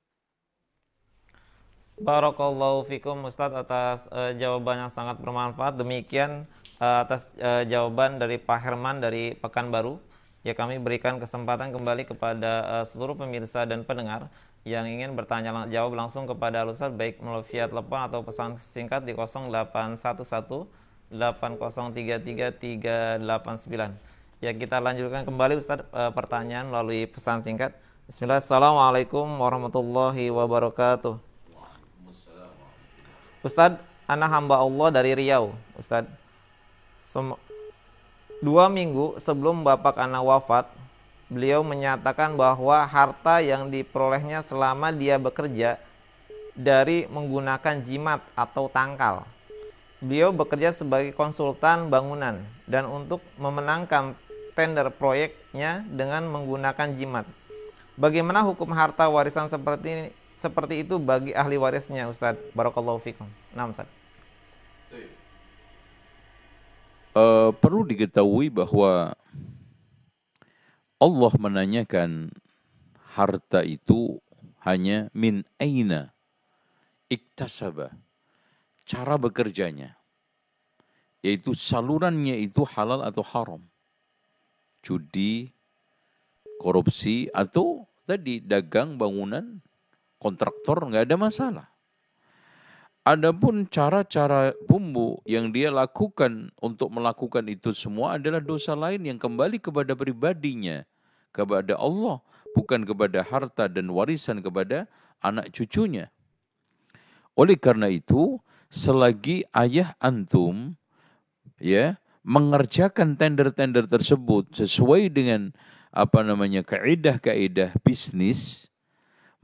Barakallahu fikum Ustaz atas uh, jawaban yang sangat bermanfaat. Demikian uh, atas uh, jawaban dari Pak Herman dari Pekanbaru. Ya kami berikan kesempatan kembali kepada uh, seluruh pemirsa dan pendengar yang ingin bertanya jawab langsung kepada Alusat baik melalui via telepon atau pesan singkat di 0811 8033389. Ya kita lanjutkan kembali Ustaz e, pertanyaan melalui pesan singkat. Bismillah, Assalamualaikum warahmatullahi wabarakatuh. Ustadz, anak hamba Allah dari Riau. Ustadz, dua minggu sebelum bapak anak wafat, beliau menyatakan bahwa harta yang diperolehnya selama dia bekerja dari menggunakan jimat atau tangkal. Beliau bekerja sebagai konsultan bangunan dan untuk memenangkan tender proyeknya dengan menggunakan jimat. Bagaimana hukum harta warisan seperti ini, seperti itu bagi ahli warisnya Ustadz? Barakallahu fikum. Nah, Ustaz. Uh, eh, perlu diketahui bahwa Allah menanyakan harta itu hanya min aina iktasaba cara bekerjanya yaitu salurannya itu halal atau haram judi korupsi atau tadi dagang bangunan kontraktor nggak ada masalah Adapun cara-cara bumbu yang dia lakukan untuk melakukan itu semua adalah dosa lain yang kembali kepada pribadinya, kepada Allah, bukan kepada harta dan warisan kepada anak cucunya. Oleh karena itu, selagi ayah antum ya mengerjakan tender-tender tersebut sesuai dengan apa namanya kaidah-kaidah bisnis,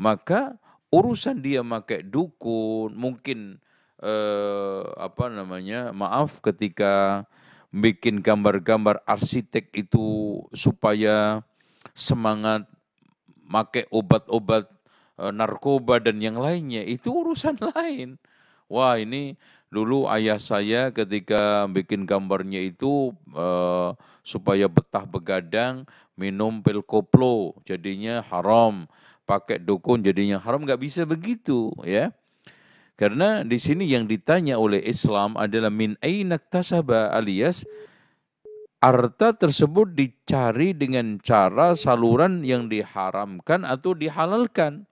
maka urusan dia pakai dukun, mungkin eh, apa namanya? Maaf ketika bikin gambar-gambar arsitek itu supaya semangat pakai obat-obat eh, narkoba dan yang lainnya itu urusan *laughs* lain. Wah, ini dulu ayah saya ketika bikin gambarnya itu eh, supaya betah begadang minum pil koplo jadinya haram pakai dukun jadinya haram nggak bisa begitu ya. Karena di sini yang ditanya oleh Islam adalah min ainak tasaba alias harta tersebut dicari dengan cara saluran yang diharamkan atau dihalalkan.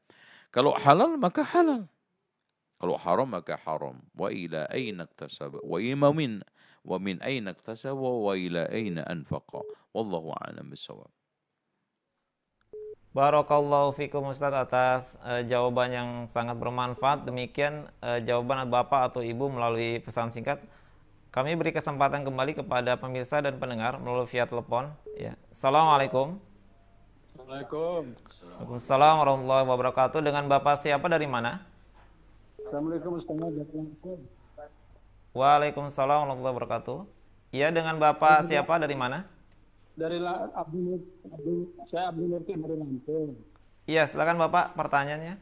Kalau halal maka halal. Kalau haram maka haram. Wa ila ainak tasaba wa imamin wa min ainak tasaba wa ila aina anfaqa. Wallahu a'lam bisawab. Barakallahu fikum Ustaz atas uh, jawaban yang sangat bermanfaat. Demikian uh, jawaban Bapak atau Ibu melalui pesan singkat. Kami beri kesempatan kembali kepada pemirsa dan pendengar melalui via telepon. Ya. Assalamualaikum. Assalamualaikum. Assalamualaikum warahmatullahi wabarakatuh. Dengan Bapak siapa dari mana? Assalamualaikum wabarakatuh. Waalaikumsalam warahmatullahi wabarakatuh. Iya dengan Bapak siapa dari mana? dari Abdul saya Abdul Nurki dari Lampung. Iya, silakan Bapak pertanyaannya.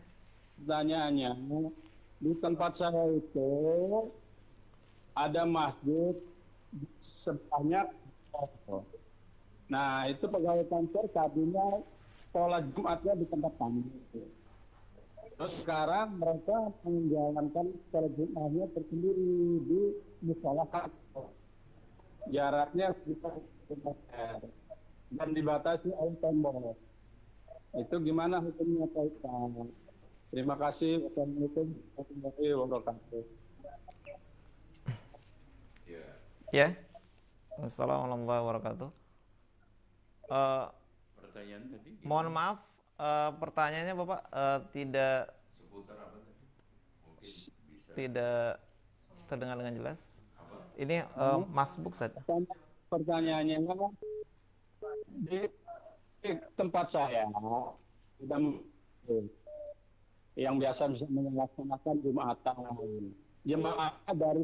Pertanyaannya, di tempat saya itu ada masjid sebanyak Nah, itu pegawai kantor tadinya pola Jumatnya di tempat kami. Terus sekarang mereka menjalankan sholat Jumatnya tersendiri di musola kantor. Jaraknya sekitar Eh, dan dibatasi oleh tombol. Itu gimana hukumnya Pak Terima kasih. Wassalamualaikum warahmatullahi wabarakatuh. Ya. Wassalamualaikum ya. warahmatullahi wabarakatuh. Uh, Pertanyaan tadi. Gimana? Mohon maaf, uh, pertanyaannya Bapak uh, tidak seputar apa tadi? Mungkin bisa. Tidak terdengar dengan jelas. Apa? Ini uh, masbuk saja. Pertanyaan pertanyaannya di, di tempat saya sudah yang biasa bisa melaksanakan jumatan jemaah dari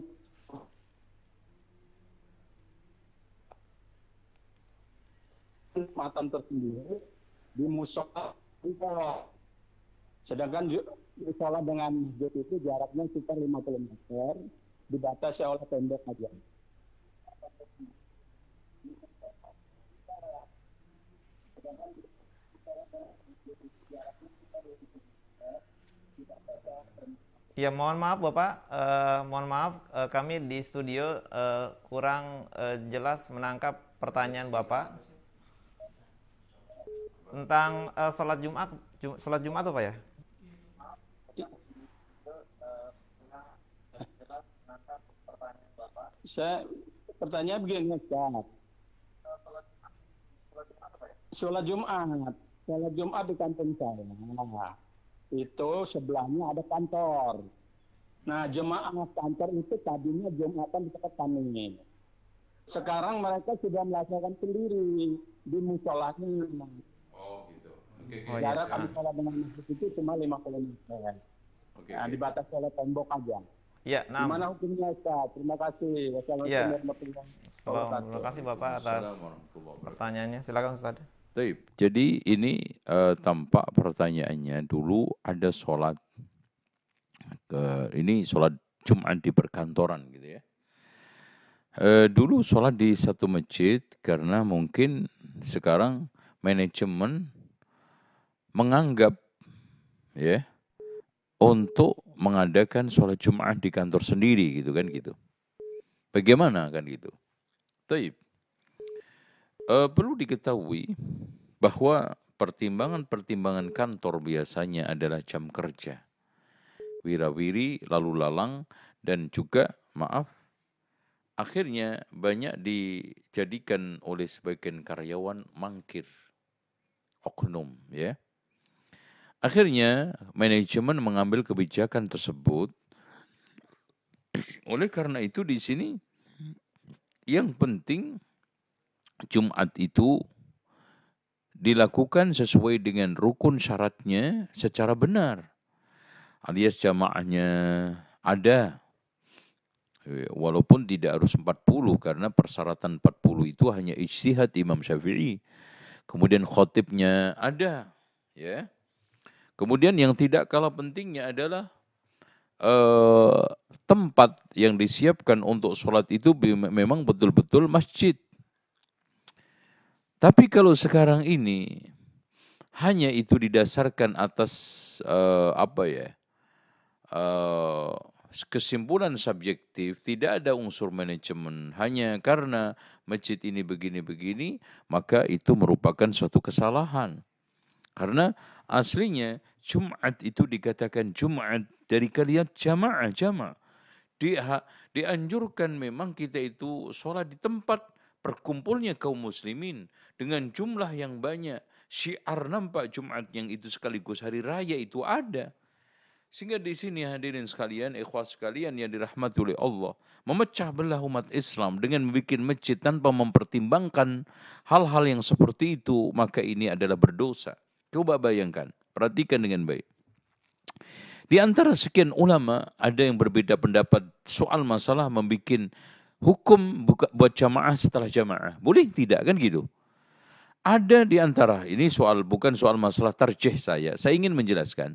jumatan tersendiri di musola sedangkan musola dengan masjid itu jaraknya sekitar 5 km dibatasi oleh tembok aja. Ya mohon maaf Bapak, uh, mohon maaf uh, kami di studio uh, kurang uh, jelas menangkap pertanyaan Bapak tentang uh, sholat Jumat, Jum, sholat Jumat apa ya? Saya pertanyaan begini sholat Jumat. Sholat Jumat di kampung saya. Nah, itu sebelahnya ada kantor. Nah, jemaah kantor itu tadinya Jumatan di tempat kami. Sekarang mereka sudah melaksanakan sendiri di musolahnya. Oh, gitu. Okay, okay. Jarak oh, iya. antara dengan masjid itu cuma 50 meter. Okay, nah, okay. dibatasi oleh tembok aja. Ya, nah. Gimana hukumnya Ustaz? Terima kasih. Ya. Wassalamualaikum warahmatullahi wabarakatuh. Terima kasih Bapak atas pertanyaannya. Silakan Ustaz. Taip, jadi ini uh, tampak pertanyaannya dulu ada sholat ke ini sholat Jumat di perkantoran gitu ya. Uh, dulu sholat di satu masjid karena mungkin sekarang manajemen menganggap ya untuk mengadakan sholat Jumat di kantor sendiri gitu kan gitu. Bagaimana kan gitu. Taib uh, perlu diketahui bahwa pertimbangan-pertimbangan kantor biasanya adalah jam kerja, wirawiri, lalu lalang, dan juga maaf, akhirnya banyak dijadikan oleh sebagian karyawan mangkir, oknum, ya. Akhirnya manajemen mengambil kebijakan tersebut. Oleh karena itu di sini yang penting Jumat itu dilakukan sesuai dengan rukun syaratnya secara benar. Alias jamaahnya ada. Eh, walaupun tidak harus 40 karena persyaratan 40 itu hanya ijtihad Imam Syafi'i. Kemudian khotibnya ada, ya. Kemudian yang tidak kalah pentingnya adalah eh, tempat yang disiapkan untuk sholat itu memang betul-betul masjid. Tapi kalau sekarang ini hanya itu didasarkan atas uh, apa ya uh, kesimpulan subjektif, tidak ada unsur manajemen. Hanya karena masjid ini begini-begini, maka itu merupakan suatu kesalahan. Karena aslinya Jumat itu dikatakan Jumat dari kalian jamaah jamaah. Di, dianjurkan memang kita itu sholat di tempat perkumpulnya kaum muslimin dengan jumlah yang banyak. Syiar nampak Jumat yang itu sekaligus hari raya itu ada. Sehingga di sini hadirin sekalian, ikhwas sekalian yang dirahmati oleh Allah, memecah belah umat Islam dengan membuat masjid tanpa mempertimbangkan hal-hal yang seperti itu, maka ini adalah berdosa. Coba bayangkan, perhatikan dengan baik. Di antara sekian ulama, ada yang berbeda pendapat soal masalah membuat hukum buat jamaah setelah jamaah. Boleh tidak kan gitu? Ada di antara, ini soal bukan soal masalah tarjih saya, saya ingin menjelaskan.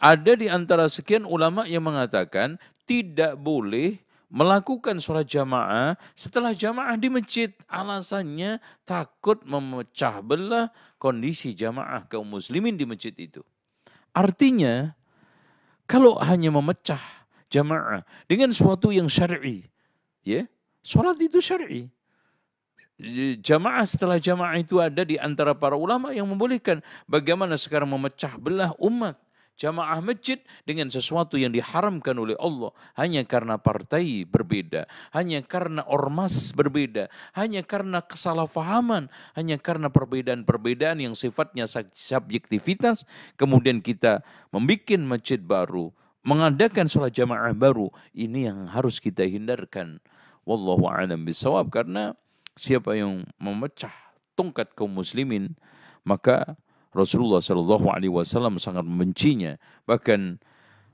Ada di antara sekian ulama yang mengatakan tidak boleh melakukan sholat jamaah setelah jamaah di masjid. Alasannya takut memecah belah kondisi jamaah kaum muslimin di masjid itu. Artinya kalau hanya memecah jamaah dengan suatu yang syar'i, ya, sholat itu syar'i jamaah setelah jamaah itu ada di antara para ulama yang membolehkan bagaimana sekarang memecah belah umat jamaah masjid dengan sesuatu yang diharamkan oleh Allah hanya karena partai berbeda, hanya karena ormas berbeda, hanya karena kesalahpahaman, hanya karena perbedaan-perbedaan yang sifatnya subjektivitas, kemudian kita membuat masjid baru, mengadakan sholat jamaah baru, ini yang harus kita hindarkan. Wallahu a'lam bisawab karena siapa yang memecah tongkat kaum muslimin maka Rasulullah saw Alaihi Wasallam sangat membencinya. Bahkan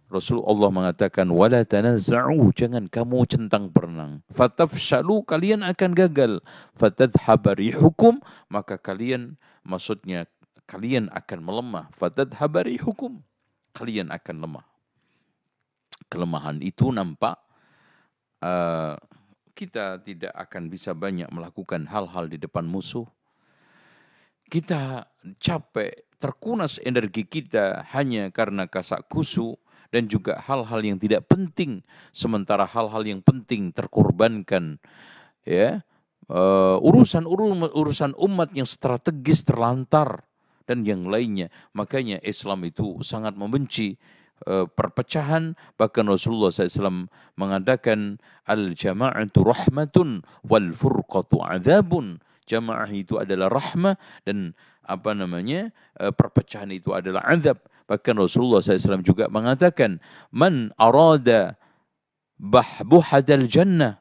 Rasulullah mengatakan, "Wala tanazau, jangan kamu centang perenang. Fatafshalu, kalian akan gagal. Fatadhabari hukum, maka kalian, maksudnya kalian akan melemah. Fatadhabari hukum, kalian akan lemah. Kelemahan itu nampak uh, kita tidak akan bisa banyak melakukan hal-hal di depan musuh. Kita capek, terkunas energi kita hanya karena kasak kusuk dan juga hal-hal yang tidak penting, sementara hal-hal yang penting terkorbankan. Ya, urusan-urusan eh, uh, urusan umat yang strategis terlantar dan yang lainnya. Makanya Islam itu sangat membenci Eh, perpecahan bahkan Rasulullah SAW mengatakan al jama'atu rahmatun wal furqatu adzabun jamaah itu adalah rahmah dan apa namanya eh, perpecahan itu adalah azab bahkan Rasulullah SAW juga mengatakan man arada bahbuhadal jannah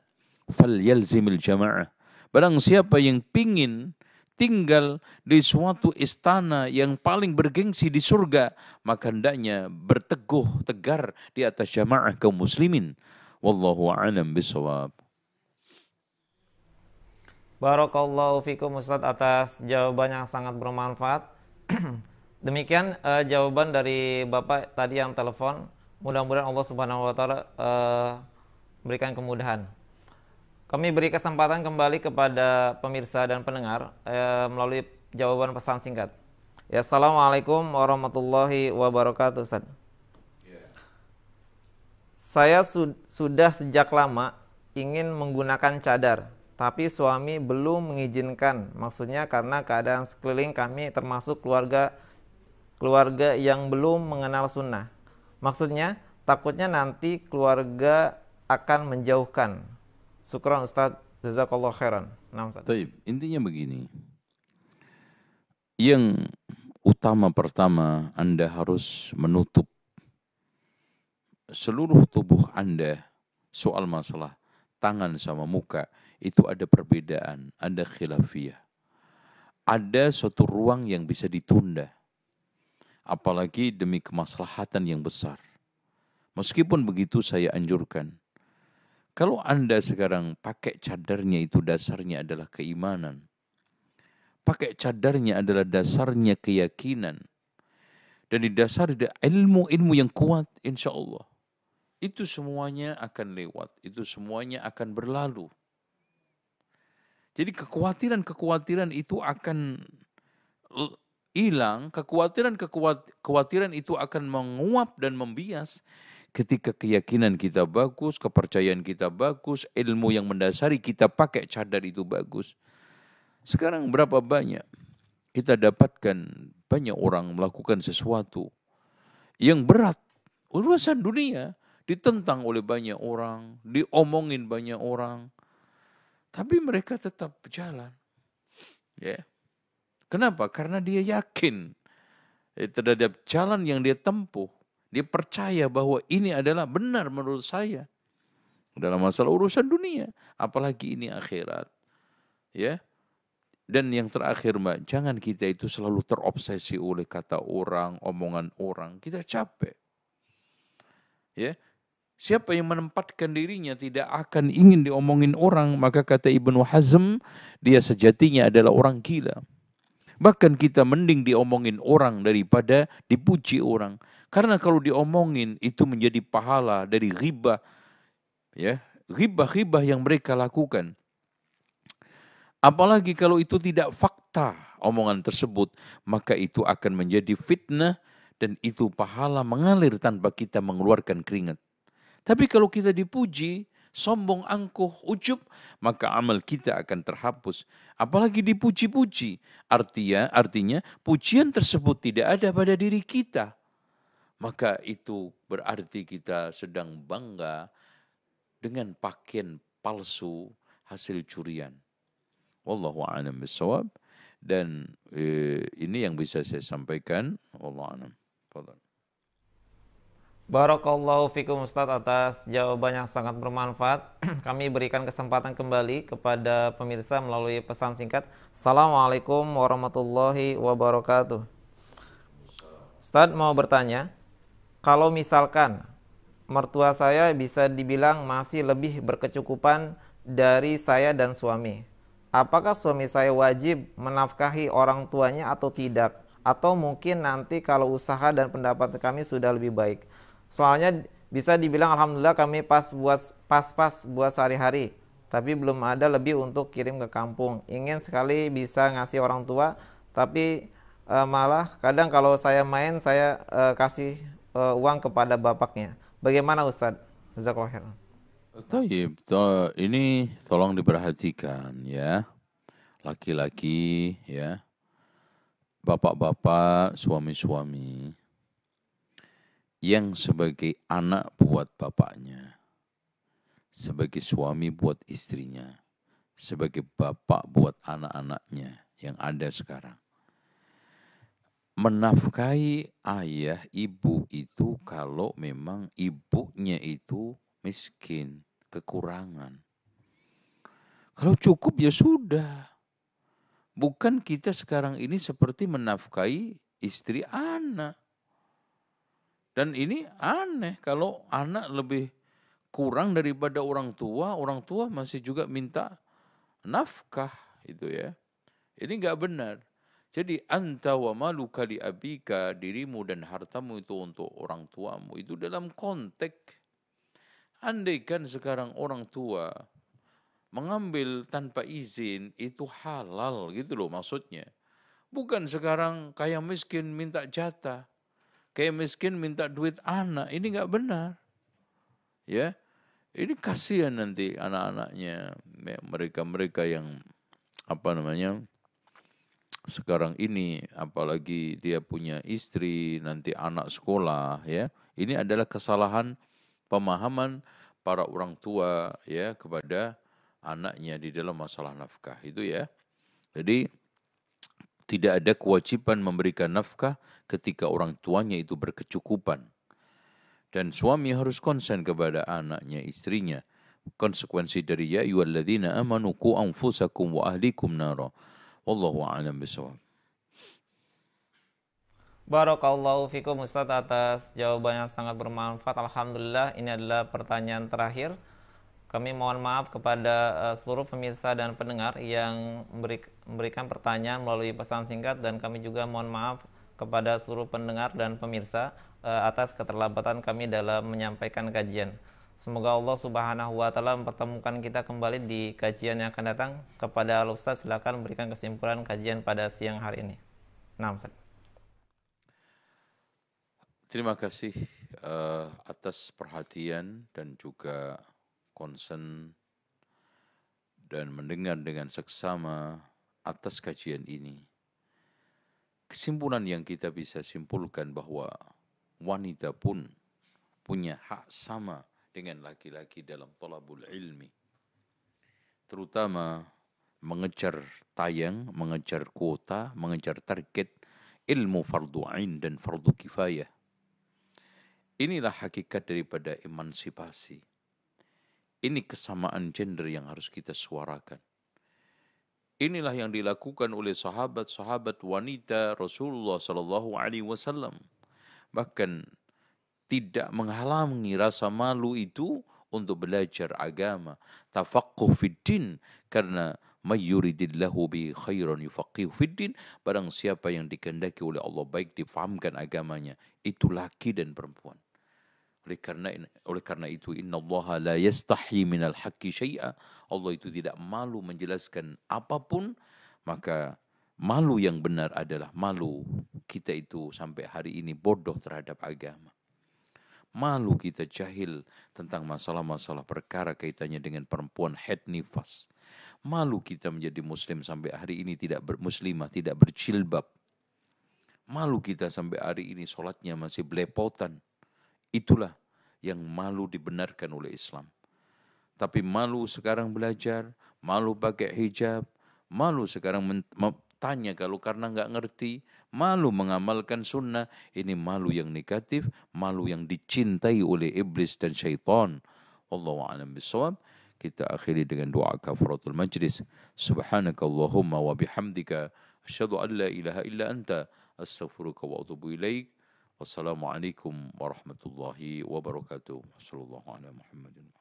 fal yalzimil jama'ah barang siapa yang pingin tinggal di suatu istana yang paling bergengsi di surga, maka hendaknya berteguh tegar di atas jamaah kaum muslimin. Wallahu a'lam bisawab. Barakallahu fikum Ustaz atas jawaban yang sangat bermanfaat. *clears throat* Demikian uh, jawaban dari Bapak tadi yang telepon. Mudah-mudahan Allah Subhanahu wa taala uh, berikan kemudahan. Kami beri kesempatan kembali kepada pemirsa dan pendengar eh, melalui jawaban pesan singkat. Ya, Assalamualaikum warahmatullahi wabarakatuh Ustaz. Saya su sudah sejak lama ingin menggunakan cadar, tapi suami belum mengizinkan. Maksudnya karena keadaan sekeliling kami termasuk keluarga keluarga yang belum mengenal sunnah. Maksudnya takutnya nanti keluarga akan menjauhkan Syukran Ustaz, jazakallah khairan. Nah, intinya begini. Yang utama pertama Anda harus menutup seluruh tubuh Anda soal masalah tangan sama muka itu ada perbedaan, ada khilafiyah. Ada suatu ruang yang bisa ditunda. Apalagi demi kemaslahatan yang besar. Meskipun begitu saya anjurkan kalau Anda sekarang pakai cadarnya itu dasarnya adalah keimanan. Pakai cadarnya adalah dasarnya keyakinan. Dan di dasar ada ilmu-ilmu yang kuat insya Allah. Itu semuanya akan lewat. Itu semuanya akan berlalu. Jadi kekhawatiran-kekhawatiran itu akan hilang, kekhawatiran-kekhawatiran itu akan menguap dan membias Ketika keyakinan kita bagus, kepercayaan kita bagus, ilmu yang mendasari kita pakai cadar itu bagus. Sekarang berapa banyak kita dapatkan banyak orang melakukan sesuatu yang berat. Urusan dunia ditentang oleh banyak orang, diomongin banyak orang. Tapi mereka tetap berjalan. Ya. Kenapa? Karena dia yakin eh, terhadap jalan yang dia tempuh. Dia percaya bahwa ini adalah benar menurut saya. Dalam masalah urusan dunia. Apalagi ini akhirat. Ya. Dan yang terakhir mbak, jangan kita itu selalu terobsesi oleh kata orang, omongan orang. Kita capek. Ya, Siapa yang menempatkan dirinya tidak akan ingin diomongin orang, maka kata Ibnu Hazm, dia sejatinya adalah orang gila. Bahkan kita mending diomongin orang daripada dipuji orang. Karena kalau diomongin itu menjadi pahala dari riba, ya riba-riba yang mereka lakukan. Apalagi kalau itu tidak fakta omongan tersebut, maka itu akan menjadi fitnah dan itu pahala mengalir tanpa kita mengeluarkan keringat. Tapi kalau kita dipuji, sombong, angkuh, ujub, maka amal kita akan terhapus. Apalagi dipuji-puji, artinya, artinya pujian tersebut tidak ada pada diri kita maka itu berarti kita sedang bangga dengan pakaian palsu hasil curian. Wallahu a'lam bisawab dan eh, ini yang bisa saya sampaikan. Wallahu a'lam. Fadhal. Barakallahu fikum Ustaz atas jawaban yang sangat bermanfaat. *clears throat* Kami berikan kesempatan kembali kepada pemirsa melalui pesan singkat. Assalamualaikum warahmatullahi wabarakatuh. Ustaz mau bertanya, kalau misalkan mertua saya bisa dibilang masih lebih berkecukupan dari saya dan suami. Apakah suami saya wajib menafkahi orang tuanya atau tidak? Atau mungkin nanti kalau usaha dan pendapat kami sudah lebih baik. Soalnya bisa dibilang alhamdulillah kami pas buat pas-pas buat sehari-hari, tapi belum ada lebih untuk kirim ke kampung. Ingin sekali bisa ngasih orang tua, tapi e, malah kadang kalau saya main saya e, kasih uh, uang kepada bapaknya. Bagaimana Ustaz? Zakohir. Taib, to, ini tolong diperhatikan ya. Laki-laki ya. Bapak-bapak, suami-suami yang sebagai anak buat bapaknya, sebagai suami buat istrinya, sebagai bapak buat anak-anaknya yang ada sekarang Menafkahi ayah, ibu itu kalau memang ibunya itu miskin, kekurangan. Kalau cukup ya sudah. Bukan kita sekarang ini seperti menafkahi istri anak. Dan ini aneh kalau anak lebih kurang daripada orang tua, orang tua masih juga minta nafkah itu ya. Ini nggak benar. Jadi anta wa maluka li abika, dirimu dan hartamu itu untuk orang tuamu. Itu dalam konteks. Andaikan sekarang orang tua mengambil tanpa izin itu halal gitu loh maksudnya. Bukan sekarang kaya miskin minta jatah. kaya miskin minta duit anak. Ini nggak benar. Ya. Ini kasihan nanti anak-anaknya. Mereka-mereka yang apa namanya sekarang ini apalagi dia punya istri nanti anak sekolah ya ini adalah kesalahan pemahaman para orang tua ya kepada anaknya di dalam masalah nafkah itu ya jadi tidak ada kewajiban memberikan nafkah ketika orang tuanya itu berkecukupan dan suami harus konsen kepada anaknya istrinya konsekuensi dari ya ayyuhalladzina amanu qu anfusakum wa ahlikum naro Wallahu a'lam bishawab. Barakallahu fikum Ustaz atas jawaban yang sangat bermanfaat. Alhamdulillah ini adalah pertanyaan terakhir. Kami mohon maaf kepada eh, seluruh pemirsa dan pendengar yang memberikan pertanyaan melalui pesan singkat dan kami juga mohon maaf kepada seluruh pendengar dan pemirsa eh, atas keterlambatan kami dalam menyampaikan kajian. Semoga Allah Subhanahu wa taala mempertemukan kita kembali di kajian yang akan datang. Kepada Al Ustaz silakan berikan kesimpulan kajian pada siang hari ini. Nah, Ustaz. Terima kasih uh, atas perhatian dan juga concern dan mendengar dengan seksama atas kajian ini. Kesimpulan yang kita bisa simpulkan bahwa wanita pun punya hak sama dengan laki-laki dalam talabul ilmi. Terutama mengejar tayang, mengejar kuota, mengejar target ilmu fardu ain dan fardu kifayah. Inilah hakikat daripada emansipasi. Ini kesamaan gender yang harus kita suarakan. Inilah yang dilakukan oleh sahabat-sahabat wanita Rasulullah Sallallahu Alaihi Wasallam. Bahkan tidak menghalangi rasa malu itu untuk belajar agama, tafaqquh fiddin karena mayyuridillahu bi khairan yufaqihu fiddin barang siapa yang dikehendaki oleh Allah baik difahamkan agamanya itu laki dan perempuan. Oleh karena oleh karena itu innallaha la yastahi minal haqqi syai'a. Allah itu tidak malu menjelaskan apapun maka malu yang benar adalah malu kita itu sampai hari ini bodoh terhadap agama malu kita jahil tentang masalah-masalah perkara kaitannya dengan perempuan head nifas. Malu kita menjadi muslim sampai hari ini tidak bermuslimah, tidak berjilbab. Malu kita sampai hari ini sholatnya masih belepotan. Itulah yang malu dibenarkan oleh Islam. Tapi malu sekarang belajar, malu pakai hijab, malu sekarang tanya kalau karena nggak ngerti, Malu mengamalkan sunnah ini malu yang negatif, malu yang dicintai oleh iblis dan syaitan. Wallahu a'lam bishawab. Kita akhiri dengan doa kafaratul majlis. Subhanakallahumma wa bihamdika asyhadu an la ilaha illa anta astaghfiruka wa atubu ilaik. alaikum warahmatullahi wabarakatuh. Sallallahu ala Muhammadin.